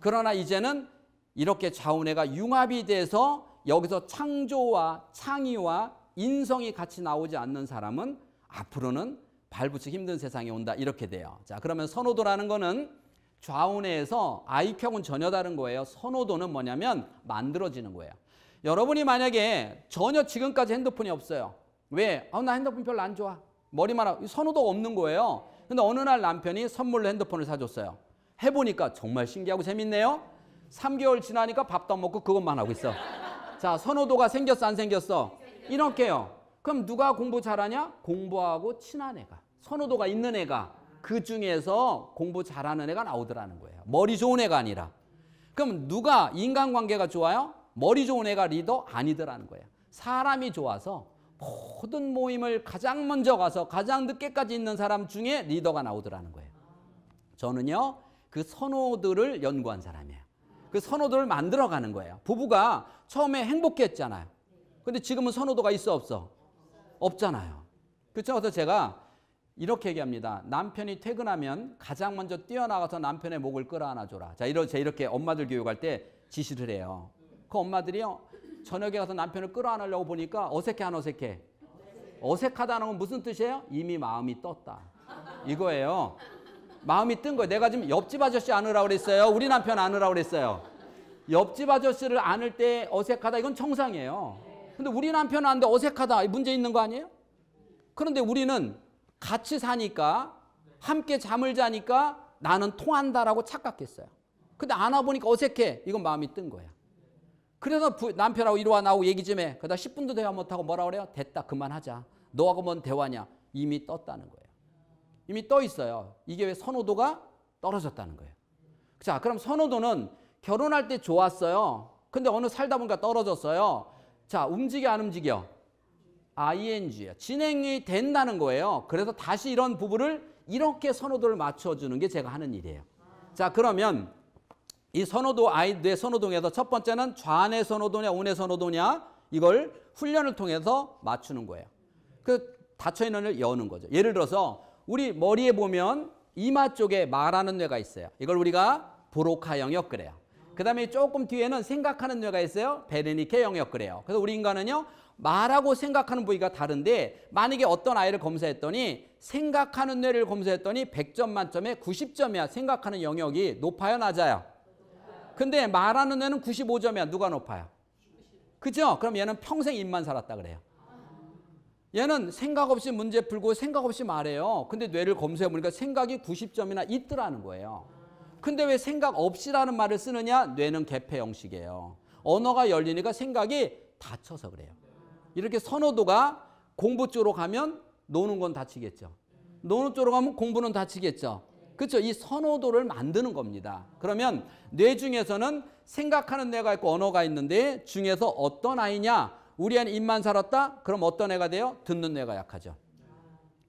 그러나 이제는 이렇게 좌우뇌가 융합이 돼서 여기서 창조와 창의와 인성이 같이 나오지 않는 사람은 앞으로는 발붙이기 힘든 세상에 온다 이렇게 돼요. 자 그러면 선호도라는 거는 좌우뇌에서 IQ하고는 전혀 다른 거예요. 선호도는 뭐냐면 만들어지는 거예요. 여러분이 만약에 전혀 지금까지 핸드폰이 없어요. 왜? 아, 나 핸드폰 별로 안 좋아. 머리만 아선호도 없는 거예요. 근데 어느 날 남편이 선물로 핸드폰을 사줬어요. 해보니까 정말 신기하고 재밌네요. 3개월 지나니까 밥도 안 먹고 그것만 하고 있어. 자, 선호도가 생겼어, 안 생겼어? 이렇게요. 그럼 누가 공부 잘하냐? 공부하고 친한 애가. 선호도가 있는 애가. 그 중에서 공부 잘하는 애가 나오더라는 거예요. 머리 좋은 애가 아니라. 그럼 누가 인간관계가 좋아요? 머리 좋은 애가 리더? 아니더라는 거예요. 사람이 좋아서 모든 모임을 가장 먼저 가서 가장 늦게까지 있는 사람 중에 리더가 나오더라는 거예요. 저는요, 그 선호들을 연구한 사람이에요. 그 선호도를 만들어 가는 거예요. 부부가 처음에 행복했잖아요. 근데 지금은 선호도가 있어 없어? 없잖아요. 그렇죠? 그래서 제가 이렇게 얘기합니다. 남편이 퇴근하면 가장 먼저 뛰어나가서 남편의 목을 끌어안아줘라. 자, 이렇게, 이렇게 엄마들 교육할 때 지시를 해요. 그 엄마들이요, 저녁에 가서 남편을 끌어안으려고 보니까 어색해, 안 어색해? 어색하다는 건 무슨 뜻이에요? 이미 마음이 떴다. 이거예요. 마음이 뜬 거예요. 내가 지금 옆집 아저씨 안으라고 그랬어요. 우리 남편 안으라고 그랬어요. 옆집 아저씨를 안을 때 어색하다. 이건 청상이에요. 근데 우리 남편 은안돼 어색하다. 문제 있는 거 아니에요? 그런데 우리는 같이 사니까 함께 잠을 자니까 나는 통한다라고 착각했어요. 근데 안아보니까 어색해. 이건 마음이 뜬 거야. 그래서 부, 남편하고 이리 와 나오고 얘기 좀 해. 그러다 10분도 대화 못하고 뭐라 그래요? 됐다. 그만하자. 너하고 뭔 대화냐? 이미 떴다는 거예요. 이미 떠 있어요. 이게 왜 선호도가 떨어졌다는 거예요. 자, 그럼 선호도는 결혼할 때 좋았어요. 근데 어느 살다 보니까 떨어졌어요. 자, 움직여 안 움직여? i n g 요 진행이 된다는 거예요. 그래서 다시 이런 부분을 이렇게 선호도를 맞춰주는 게 제가 하는 일이에요. 자, 그러면 이 선호도 아이들의 선호동에서 첫 번째는 좌뇌 선호도냐 우뇌 선호도냐 이걸 훈련을 통해서 맞추는 거예요. 그 다쳐있는 을 여는 거죠. 예를 들어서 우리 머리에 보면 이마 쪽에 말하는 뇌가 있어요. 이걸 우리가 브로카 영역 그래요. 그 다음에 조금 뒤에는 생각하는 뇌가 있어요. 베르니케 영역 그래요. 그래서 우리 인간은요. 말하고 생각하는 부위가 다른데 만약에 어떤 아이를 검사했더니 생각하는 뇌를 검사했더니 100점 만점에 90점이야. 생각하는 영역이 높아요, 낮아요? 근데 말하는 뇌는 95점이야. 누가 높아요? 그죠? 그럼 얘는 평생 입만 살았다 그래요. 얘는 생각 없이 문제 풀고 생각 없이 말해요. 근데 뇌를 검사해 보니까 생각이 90점이나 있더라는 거예요. 근데 왜 생각 없이라는 말을 쓰느냐? 뇌는 개폐 형식이에요. 언어가 열리니까 생각이 닫혀서 그래요. 이렇게 선호도가 공부 쪽으로 가면 노는 건 다치겠죠. 노는 쪽으로 가면 공부는 다치겠죠. 그렇죠. 이 선호도를 만드는 겁니다. 그러면 뇌 중에서는 생각하는 뇌가 있고 언어가 있는데 중에서 어떤 아이냐? 우리 아는 입만 살았다? 그럼 어떤 애가 돼요? 듣는 뇌가 약하죠.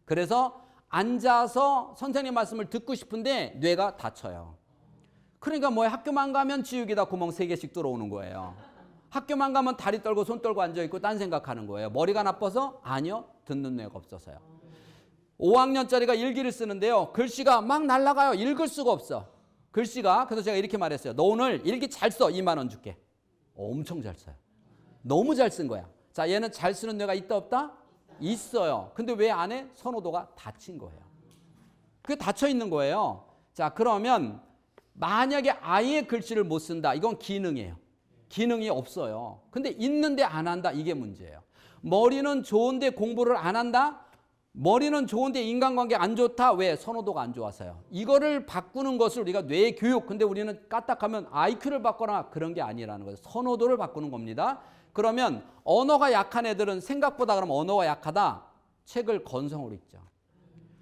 그래서 앉아서 선생님 말씀을 듣고 싶은데 뇌가 다쳐요. 그러니까 뭐 학교만 가면 지우개다 구멍 세개씩 들어오는 거예요. 학교만 가면 다리 떨고 손 떨고 앉아 있고 딴 생각하는 거예요. 머리가 나빠서 아니요. 듣는 뇌가 없어서요. 5학년짜리가 일기를 쓰는데요. 글씨가 막날라가요 읽을 수가 없어. 글씨가 그래서 제가 이렇게 말했어요. 너 오늘 일기 잘 써. 2만 원 줄게. 엄청 잘 써요. 너무 잘 쓴 거야. 자, 얘는 잘 쓰는 뇌가 있다 없다? 있어요. 근데 왜안에 선호도가 닫힌 거예요. 그게 닫혀 있는 거예요. 자, 그러면 만약에 아예 글씨를 못 쓴다. 이건 기능이에요. 기능이 없어요. 근데 있는데 안 한다 이게 문제예요. 머리는 좋은데 공부를 안 한다? 머리는 좋은데 인간관계 안 좋다? 왜? 선호도가 안 좋아서요. 이거를 바꾸는 것을 우리가 뇌 교육, 근데 우리는 까딱하면 IQ를 바꿔라 그런 게 아니라는 거예요. 선호도를 바꾸는 겁니다. 그러면 언어가 약한 애들은 생각보다 그럼 언어가 약하다? 책을 건성으로 읽죠.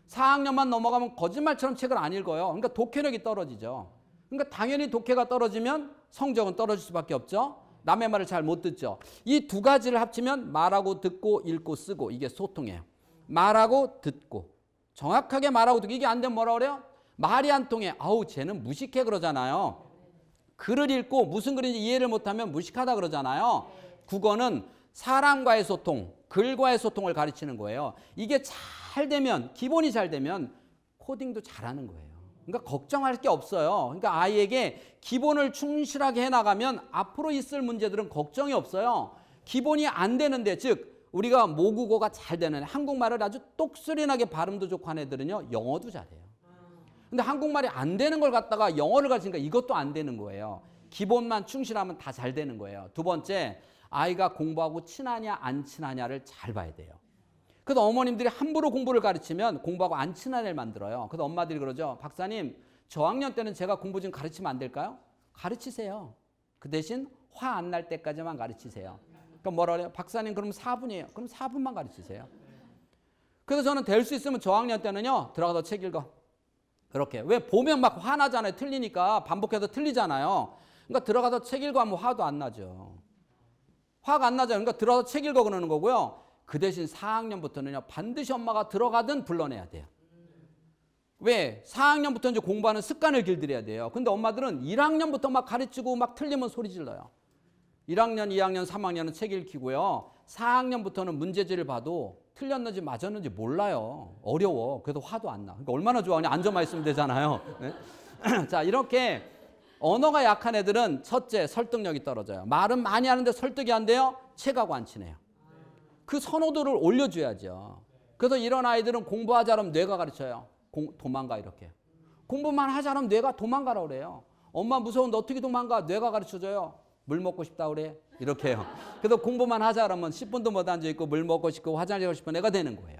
4학년만 넘어가면 거짓말처럼 책을 안 읽어요. 그러니까 독해력이 떨어지죠. 그러니까 당연히 독해가 떨어지면 성적은 떨어질 수밖에 없죠. 남의 말을 잘 못 듣죠. 이 두 가지를 합치면 말하고 듣고 읽고 쓰고 이게 소통이에요. 말하고 듣고 정확하게 말하고 듣고 이게 안 되면 뭐라 그래요? 말이 안 통해. 아우 쟤는 무식해 그러잖아요. 글을 읽고 무슨 글인지 이해를 못하면 무식하다 그러잖아요. 국어는 사람과의 소통, 글과의 소통을 가르치는 거예요. 이게 잘 되면 기본이 잘 되면 코딩도 잘하는 거예요. 그러니까 걱정할 게 없어요. 그러니까 아이에게 기본을 충실하게 해나가면 앞으로 있을 문제들은 걱정이 없어요. 기본이 안 되는데 즉 우리가 모국어가 잘 되는 한국말을 아주 똑소리나게 발음도 좋고 한 애들은요 영어도 잘해요. 근데 한국말이 안 되는 걸 갖다가 영어를 가지니까 이것도 안 되는 거예요. 기본만 충실하면 다 잘 되는 거예요. 두 번째 아이가 공부하고 친하냐 안 친하냐를 잘 봐야 돼요. 그래서 어머님들이 함부로 공부를 가르치면 공부하고 안 친한 애를 만들어요. 그래서 엄마들이 그러죠. 박사님, 저학년 때는 제가 공부 좀 가르치면 안 될까요? 가르치세요. 그 대신 화 안 날 때까지만 가르치세요. 그럼 그러니까 뭐라 그래요? 박사님, 그럼 4분이에요. 그럼 4분만 가르치세요. 그래서 저는 될 수 있으면 저학년 때는요, 들어가서 책 읽어. 그렇게. 왜 보면 막 화나잖아요. 틀리니까 반복해서 틀리잖아요. 그러니까 들어가서 책 읽어 하면 화도 안 나죠. 화가 안 나죠. 그러니까 들어가서 책 읽어 그러는 거고요. 그 대신 4학년부터는요, 반드시 엄마가 들어가든 불러내야 돼요. 왜? 4학년부터 이제 공부하는 습관을 길들여야 돼요. 근데 엄마들은 1학년부터 막 가르치고 막 틀리면 소리 질러요. 1학년, 2학년, 3학년은 책 읽히고요. 4학년부터는 문제지를 봐도 틀렸는지 맞았는지 몰라요. 어려워. 그래도 화도 안 나. 그러니까 얼마나 좋아. 그냥 앉아만 있으면 되잖아요. 네? 자, 이렇게 언어가 약한 애들은 첫째 설득력이 떨어져요. 말은 많이 하는데 설득이 안 돼요. 책하고 안 친해요. 그 선호도를 올려줘야죠. 그래서 이런 아이들은 공부하자면 뇌가 가르쳐요. 공, 도망가 이렇게. 공부만 하자면 뇌가 도망가라 그래요. 엄마 무서운데 어떻게 도망가? 뇌가 가르쳐줘요. 물 먹고 싶다 그래. 이렇게 해요. 그래서 공부만 하자 그면 10분도 못 앉아있고 물 먹고 싶고 화장실 가고 싶은 애가 되는 거예요.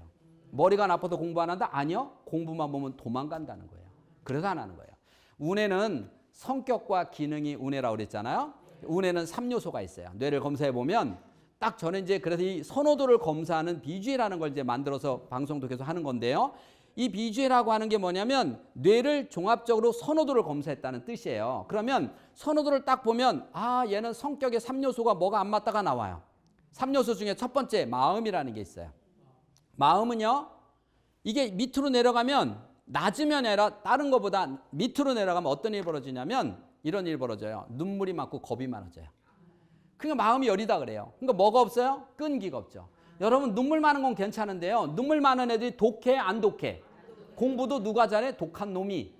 머리가 나빠도 공부 안 한다? 아니요. 공부만 보면 도망간다는 거예요. 그래서 안 하는 거예요. 운에는 성격과 기능이 운해라고 그랬잖아요. 운에는 3요소가 있어요. 뇌를 검사해 보면 딱 저는 이제 그래서 이 선호도를 검사하는 BG라는 걸 이제 만들어서 방송도 계속 하는 건데요. 이 BG라고 하는 게 뭐냐면 뇌를 종합적으로 선호도를 검사했다는 뜻이에요. 그러면 선호도를 딱 보면 아 얘는 성격의 3요소가 뭐가 안 맞다가 나와요. 3요소 중에 첫 번째 마음이라는 게 있어요. 마음은요. 이게 밑으로 내려가면 낮으면 아니라 다른 것보다 밑으로 내려가면 어떤 일이 벌어지냐면 이런 일이 벌어져요. 눈물이 많고 겁이 많아져요. 그냥 그러니까 마음이 여리다 그래요. 그러니까 뭐가 없어요? 끈기가 없죠. 여러분 눈물 많은 건 괜찮은데요. 눈물 많은 애들이 독해 안 독해? 공부도 누가 잘해? 독한 놈이.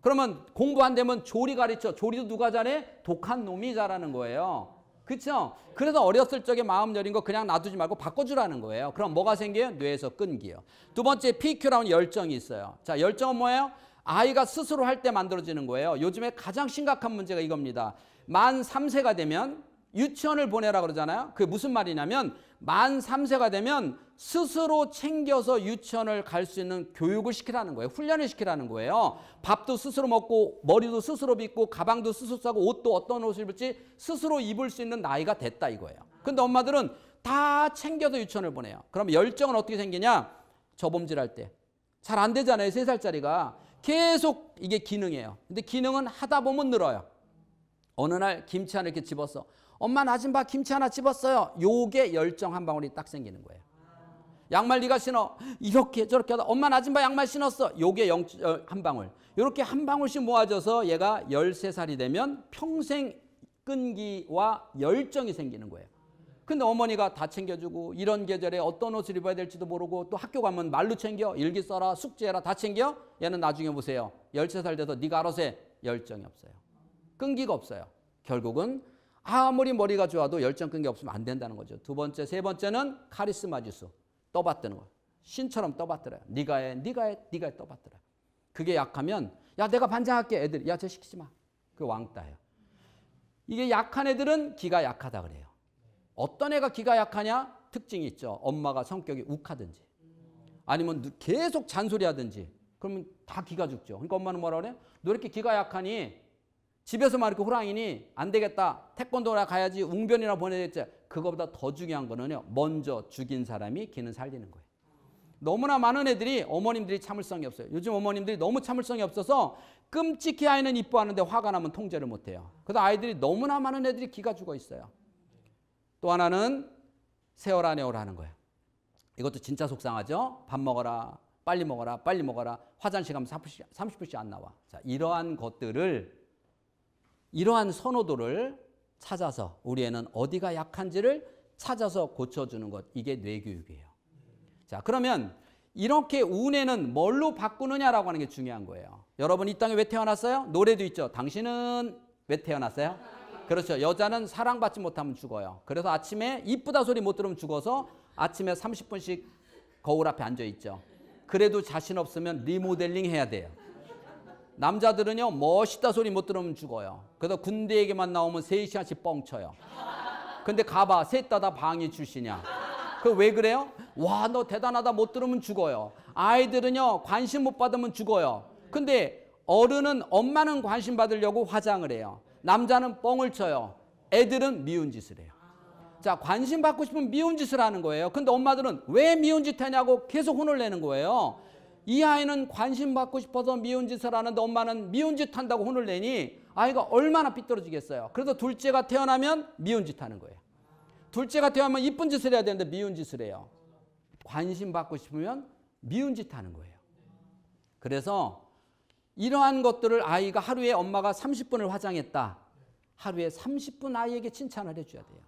그러면 공부 안 되면 조리 가르쳐. 조리도 누가 잘해? 독한 놈이 잘하는 거예요. 그렇죠? 그래서 어렸을 적에 마음 여린 거 그냥 놔두지 말고 바꿔주라는 거예요. 그럼 뭐가 생겨요? 뇌에서 끈기요. 두 번째 PQ라는 열정이 있어요. 자, 열정은 뭐예요? 아이가 스스로 할 때 만들어지는 거예요. 요즘에 가장 심각한 문제가 이겁니다. 만 3세가 되면 유치원을 보내라 그러잖아요. 그게 무슨 말이냐면 만 3세가 되면 스스로 챙겨서 유치원을 갈 수 있는 교육을 시키라는 거예요. 훈련을 시키라는 거예요. 밥도 스스로 먹고 머리도 스스로 빗고 가방도 스스로 싸고 옷도 어떤 옷을 입을지 스스로 입을 수 있는 나이가 됐다 이거예요. 근데 엄마들은 다 챙겨서 유치원을 보내요. 그럼 열정은 어떻게 생기냐? 저범질할 때. 잘 안 되잖아요. 3살짜리가. 계속 이게 기능이에요. 근데 기능은 하다 보면 늘어요. 어느 날 김치 하나 이렇게 집었어 엄마 나진바 김치 하나 집었어요. 요게 열정 한 방울이 딱 생기는 거예요. 양말 네가 신어. 이렇게 저렇게 하다 엄마 나진바 양말 신었어. 요게 영, 어, 한 방울. 이렇게 한 방울씩 모아져서 얘가 13살이 되면 평생 끈기와 열정이 생기는 거예요. 근데 어머니가 다 챙겨주고 이런 계절에 어떤 옷을 입어야 될지도 모르고 또 학교 가면 말로 챙겨 일기 써라 숙제해라 다 챙겨 얘는 나중에 보세요. 13살 돼서 네가 알아서 해. 열정이 없어요. 끈기가 없어요. 결국은 아무리 머리가 좋아도 열정 끈 게 없으면 안 된다는 거죠. 두 번째, 세 번째는 카리스마 지수. 떠받드는 거. 신처럼 떠받들어요. 네가 해, 네가 해, 네가 해 떠받들어. 그게 약하면 야 내가 반장할게 애들. 야저 시키지 마. 그 왕따예요. 이게 약한 애들은 기가 약하다 그래요. 어떤 애가 기가 약하냐? 특징이 있죠. 엄마가 성격이 욱하든지 아니면 계속 잔소리하든지 그러면 다 기가 죽죠. 그러니까 엄마는 뭐라 그래? 너 이렇게 기가 약하니 집에서만 이렇게 호랑이니 안 되겠다. 태권도나 가야지 웅변이나 보내야지. 그거보다 더 중요한 거는요. 먼저 죽인 사람이 걔는 살리는 거예요. 너무나 많은 애들이 어머님들이 참을성이 없어요. 요즘 어머님들이 너무 참을성이 없어서 끔찍히 아이는 이뻐하는데 화가 나면 통제를 못해요. 그래서 아이들이 너무나 많은 애들이 기가 죽어 있어요. 또 하나는 세월아 내오 하는 거예요. 이것도 진짜 속상하죠. 밥 먹어라, 빨리 먹어라, 빨리 먹어라. 화장실 가면 30분씩, 30분씩 안 나와. 자, 이러한 것들을 이러한 선호도를 찾아서 우리에는 어디가 약한지를 찾아서 고쳐주는 것 이게 뇌교육이에요. 자 그러면 이렇게 운에는 뭘로 바꾸느냐라고 하는 게 중요한 거예요. 여러분 이 땅에 왜 태어났어요? 노래도 있죠. 당신은 왜 태어났어요? 그렇죠. 여자는 사랑받지 못하면 죽어요. 그래서 아침에 이쁘다 소리 못 들으면 죽어서 아침에 30분씩 거울 앞에 앉아 있죠. 그래도 자신 없으면 리모델링 해야 돼요. 남자들은요 멋있다 소리 못 들으면 죽어요. 그래서 군대 에게만 나오면 3시간씩 뻥쳐요. 근데 가봐 셋다다 방위 출신이야. 그왜 그래요? 와 너 대단하다 못 들으면 죽어요. 아이들은요 관심 못 받으면 죽어요. 근데 어른은 엄마는 관심 받으려고 화장을 해요. 남자는 뻥을 쳐요. 애들은 미운 짓을 해요. 자 관심 받고 싶으면 미운 짓을 하는 거예요. 근데 엄마들은 왜 미운 짓 하냐고 계속 혼을 내는 거예요. 이 아이는 관심 받고 싶어서 미운 짓을 하는데 엄마는 미운 짓 한다고 혼을 내니 아이가 얼마나 삐뚤어지겠어요. 그래서 둘째가 태어나면 미운 짓 하는 거예요. 둘째가 태어나면 이쁜 짓을 해야 되는데 미운 짓을 해요. 관심 받고 싶으면 미운 짓 하는 거예요. 그래서 이러한 것들을 아이가 하루에 엄마가 30분을 화장했다. 하루에 30분 아이에게 칭찬을 해줘야 돼요.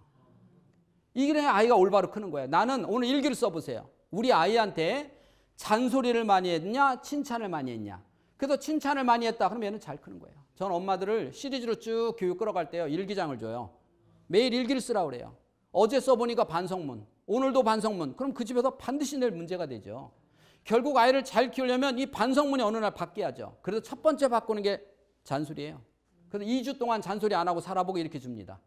이야 아이가 올바로 크는 거예요. 나는 오늘 일기를 써보세요. 우리 아이한테 잔소리를 많이 했냐, 칭찬을 많이 했냐. 그래서 칭찬을 많이 했다. 그러면 얘는 잘 크는 거예요. 전 엄마들을 시리즈로 쭉 교육 끌어갈 때요. 일기장을 줘요. 매일 일기를 쓰라고 그래요. 어제 써보니까 반성문, 오늘도 반성문. 그럼 그 집에서 반드시 낼 문제가 되죠. 결국 아이를 잘 키우려면 이 반성문이 어느 날 바뀌어야죠. 그래서 첫 번째 바꾸는 게 잔소리예요. 그래서 2주 동안 잔소리 안 하고 살아보게 이렇게 줍니다.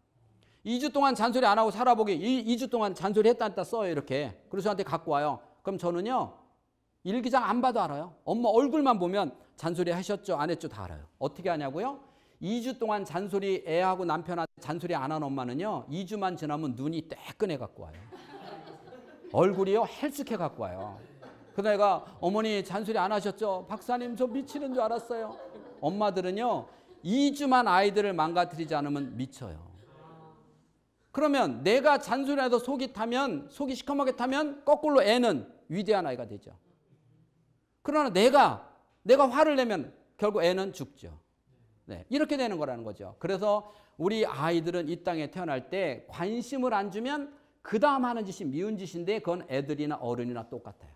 2주 동안 잔소리 안 하고 살아보게 2, 주 동안 잔소리 했다 했다 써요. 이렇게. 그래서 저한테 갖고 와요. 그럼 저는요. 일기장 안 봐도 알아요. 엄마 얼굴만 보면 잔소리 하셨죠? 안 했죠? 다 알아요. 어떻게 하냐고요? 2주 동안 잔소리 애하고 남편한테 잔소리 안 한 엄마는요. 2주만 지나면 눈이 떼끈해 갖고 와요. 얼굴이요. 헬쑥해 갖고 와요. 그래서 애가 어머니 잔소리 안 하셨죠? 박사님 저 미치는 줄 알았어요. 엄마들은요. 2주만 아이들을 망가뜨리지 않으면 미쳐요. 그러면 내가 잔소리라도 속이 타면 속이 시커멓게 타면 거꾸로 애는 위대한 아이가 되죠. 그러나 내가 내가 화를 내면 결국 애는 죽죠. 네, 이렇게 되는 거라는 거죠. 그래서 우리 아이들은 이 땅에 태어날 때 관심을 안 주면 그 다음 하는 짓이 미운 짓인데 그건 애들이나 어른이나 똑같아요.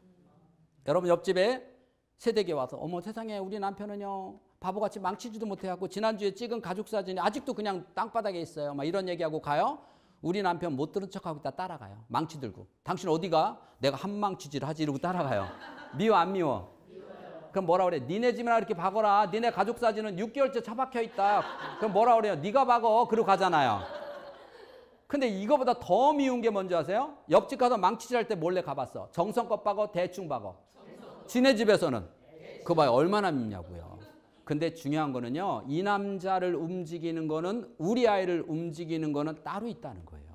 여러분 옆집에 세대에 와서 어머 세상에 우리 남편은요 바보같이 망치지도 못해갖고 지난주에 찍은 가족 사진이 아직도 그냥 땅바닥에 있어요. 막 이런 얘기하고 가요. 우리 남편 못 들은 척하고 있다 따라가요. 망치 들고. 당신 어디가? 내가 한 망치질 하지 이러고 따라가요. 미워 안 미워? 그럼 뭐라 그래? 니네 집이나 이렇게 박어라. 니네 가족 사진은 6개월째 처박혀 있다. 그럼 뭐라 그래요? 니가 박어. 그러고 가잖아요. 근데 이거보다 더 미운 게 뭔지 아세요? 옆집 가서 망치질 할 때 몰래 가봤어. 정성껏 박어, 대충 박어. 지네 집에서는. 그거 봐요. 얼마나 밉냐고요. 근데 중요한 거는요. 이 남자를 움직이는 거는 우리 아이를 움직이는 거는 따로 있다는 거예요.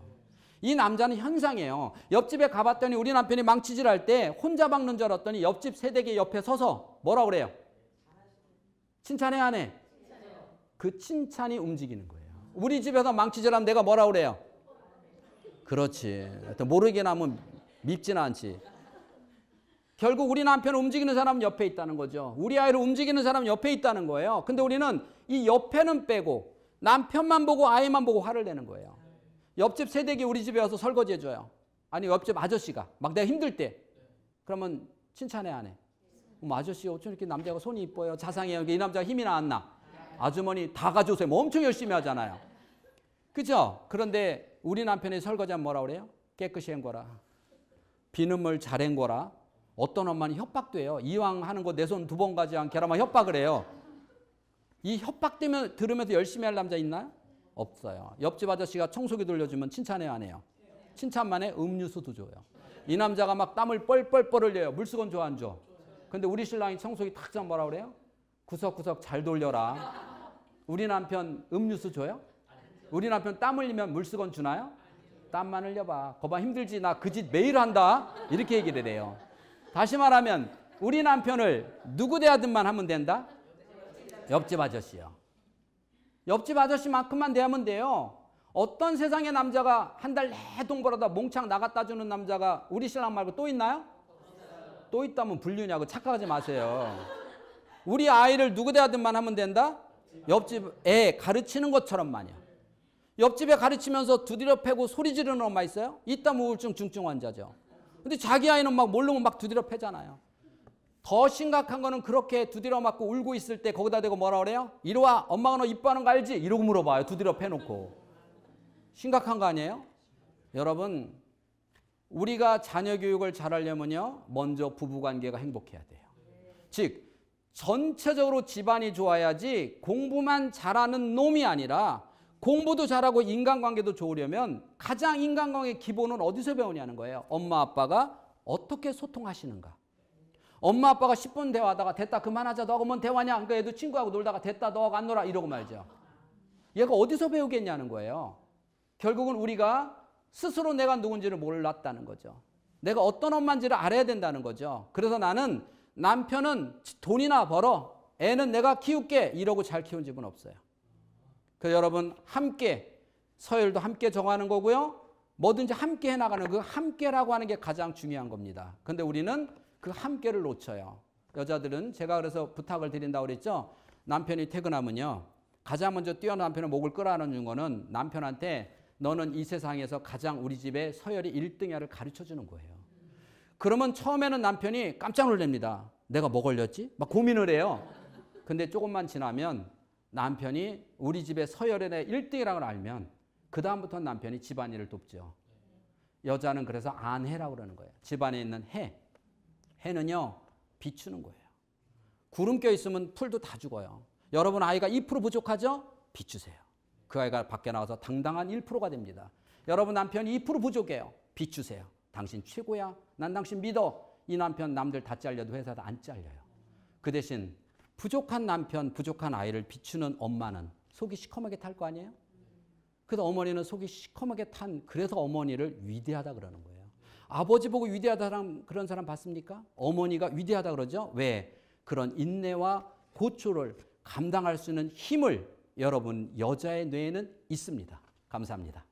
이 남자는 현상이에요. 옆집에 가봤더니 우리 남편이 망치질할 때 혼자 박는 줄 알았더니 옆집 세대기 옆에 서서 뭐라 그래요? 칭찬해 안 해? 그 칭찬이 움직이는 거예요. 우리 집에서 망치질하면 내가 뭐라 그래요? 그렇지. 모르게 나면 밉진 않지. 결국 우리 남편 움직이는 사람 은 옆에 있다는 거죠. 우리 아이를 움직이는 사람 은 옆에 있다는 거예요. 근데 우리는 이 옆에는 빼고 남편만 보고 아이만 보고 화를 내는 거예요. 옆집 세대기 우리 집에 와서 설거지 해줘요. 아니 옆집 아저씨가 막 내가 힘들 때 그러면 칭찬해 안 해? 음, 아저씨 어쩜 이렇게 남자가 손이 이뻐요? 자상해요. 그러니까 이 남자가 힘이 나왔나? 아주머니 다 가져오세요. 뭐 엄청 열심히 하잖아요. 그죠? 그런데 우리 남편이 설거지하면 뭐라 그래요? 깨끗이 한 거라. 비눗물 잘 한 거라. 어떤 엄마는 협박돼요. 이왕 하는 거 내 손 두 번 가지 않게라만 협박을 해요. 이 협박되면 들으면서 열심히 할 남자 있나요? 없어요. 옆집 아저씨가 청소기 돌려주면 칭찬해요, 안 해요? 칭찬만에 음료수도 줘요. 이 남자가 막 땀을 뻘뻘뻘 흘려요. 물수건 좋안 줘? 근데 우리 신랑이 청소기 탁잡 뭐라 그래요? 구석구석 잘 돌려라. 우리 남편 음료수 줘요? 우리 남편 땀 흘리면 물수건 주나요? 땀만 흘려봐. 거봐 힘들지. 나 그짓 매일 한다. 이렇게 얘기를 해요. 다시 말하면 우리 남편을 누구 대하든만 하면 된다? 옆집 아저씨요. 옆집 아저씨만큼만 대하면 돼요. 어떤 세상의 남자가 한 달 내돈 벌어다 몽창 나갔다 주는 남자가 우리 신랑 말고 또 있나요? 또 있다면 불륜이냐고 착각하지 마세요. 우리 아이를 누구 대하든만 하면 된다? 옆집 애 가르치는 것처럼 마냥. 옆집에 가르치면서 두드려 패고 소리 지르는 엄마 있어요? 있다면 우울증 중증 환자죠. 근데 자기 아이는 막 모르면 막 두드려 패잖아요. 더 심각한 거는 그렇게 두드려 맞고 울고 있을 때 거기다 대고 뭐라 그래요? 이리 와 엄마가 너 이뻐하는 거 알지? 이러고 물어봐요 두드려 패놓고 심각한 거 아니에요? 여러분 우리가 자녀 교육을 잘하려면요 먼저 부부관계가 행복해야 돼요 즉 전체적으로 집안이 좋아야지 공부만 잘하는 놈이 아니라 공부도 잘하고 인간관계도 좋으려면 가장 인간관계 기본은 어디서 배우냐는 거예요 엄마 아빠가 어떻게 소통하시는가 엄마 아빠가 10분 대화하다가 됐다 그만하자 너하고 뭔 대화냐 그러니까 애도 친구하고 놀다가 됐다 너하고 안 놀아 이러고 말죠. 얘가 어디서 배우겠냐는 거예요. 결국은 우리가 스스로 내가 누군지를 몰랐다는 거죠. 내가 어떤 엄마인지를 알아야 된다는 거죠. 그래서 나는 남편은 돈이나 벌어 애는 내가 키울게 이러고 잘 키운 집은 없어요. 그 여러분 함께 서열도 함께 정하는 거고요. 뭐든지 함께 해나가는 그 함께라고 하는 게 가장 중요한 겁니다. 근데 우리는 그 함께를 놓쳐요. 여자들은 제가 그래서 부탁을 드린다고 그랬죠. 남편이 퇴근하면요. 가장 먼저 뛰어 남편을 목을 끌어안는 거는 남편한테 너는 이 세상에서 가장 우리 집에 서열이 1등이야를 가르쳐 주는 거예요. 그러면 처음에는 남편이 깜짝 놀랍니다. 내가 뭐 걸렸지? 막 고민을 해요. 근데 조금만 지나면 남편이 우리 집에 서열에 내 1등이라고 알면 그다음부터 는 남편이 집안일을 돕죠. 여자는 그래서 안해라고 그러는 거예요. 집안에 있는 해. 해는요, 비추는 거예요. 구름 껴 있으면 풀도 다 죽어요. 여러분 아이가 2% 부족하죠? 비추세요. 그 아이가 밖에 나와서 당당한 1%가 됩니다. 여러분 남편이 2% 부족해요. 비추세요. 당신 최고야. 난 당신 믿어. 이 남편 남들 다 잘려도 회사도 안 잘려요. 그 대신 부족한 남편, 부족한 아이를 비추는 엄마는 속이 시커멓게 탈 거 아니에요? 그래서 어머니는 속이 시커멓게 탄 그래서 어머니를 위대하다 그러는 거예요. 아버지 보고 위대하다 사람 그런 사람 봤습니까? 어머니가 위대하다 그러죠. 왜? 그런 인내와 고초를 감당할 수 있는 힘을 여러분 여자의 뇌에는 있습니다. 감사합니다.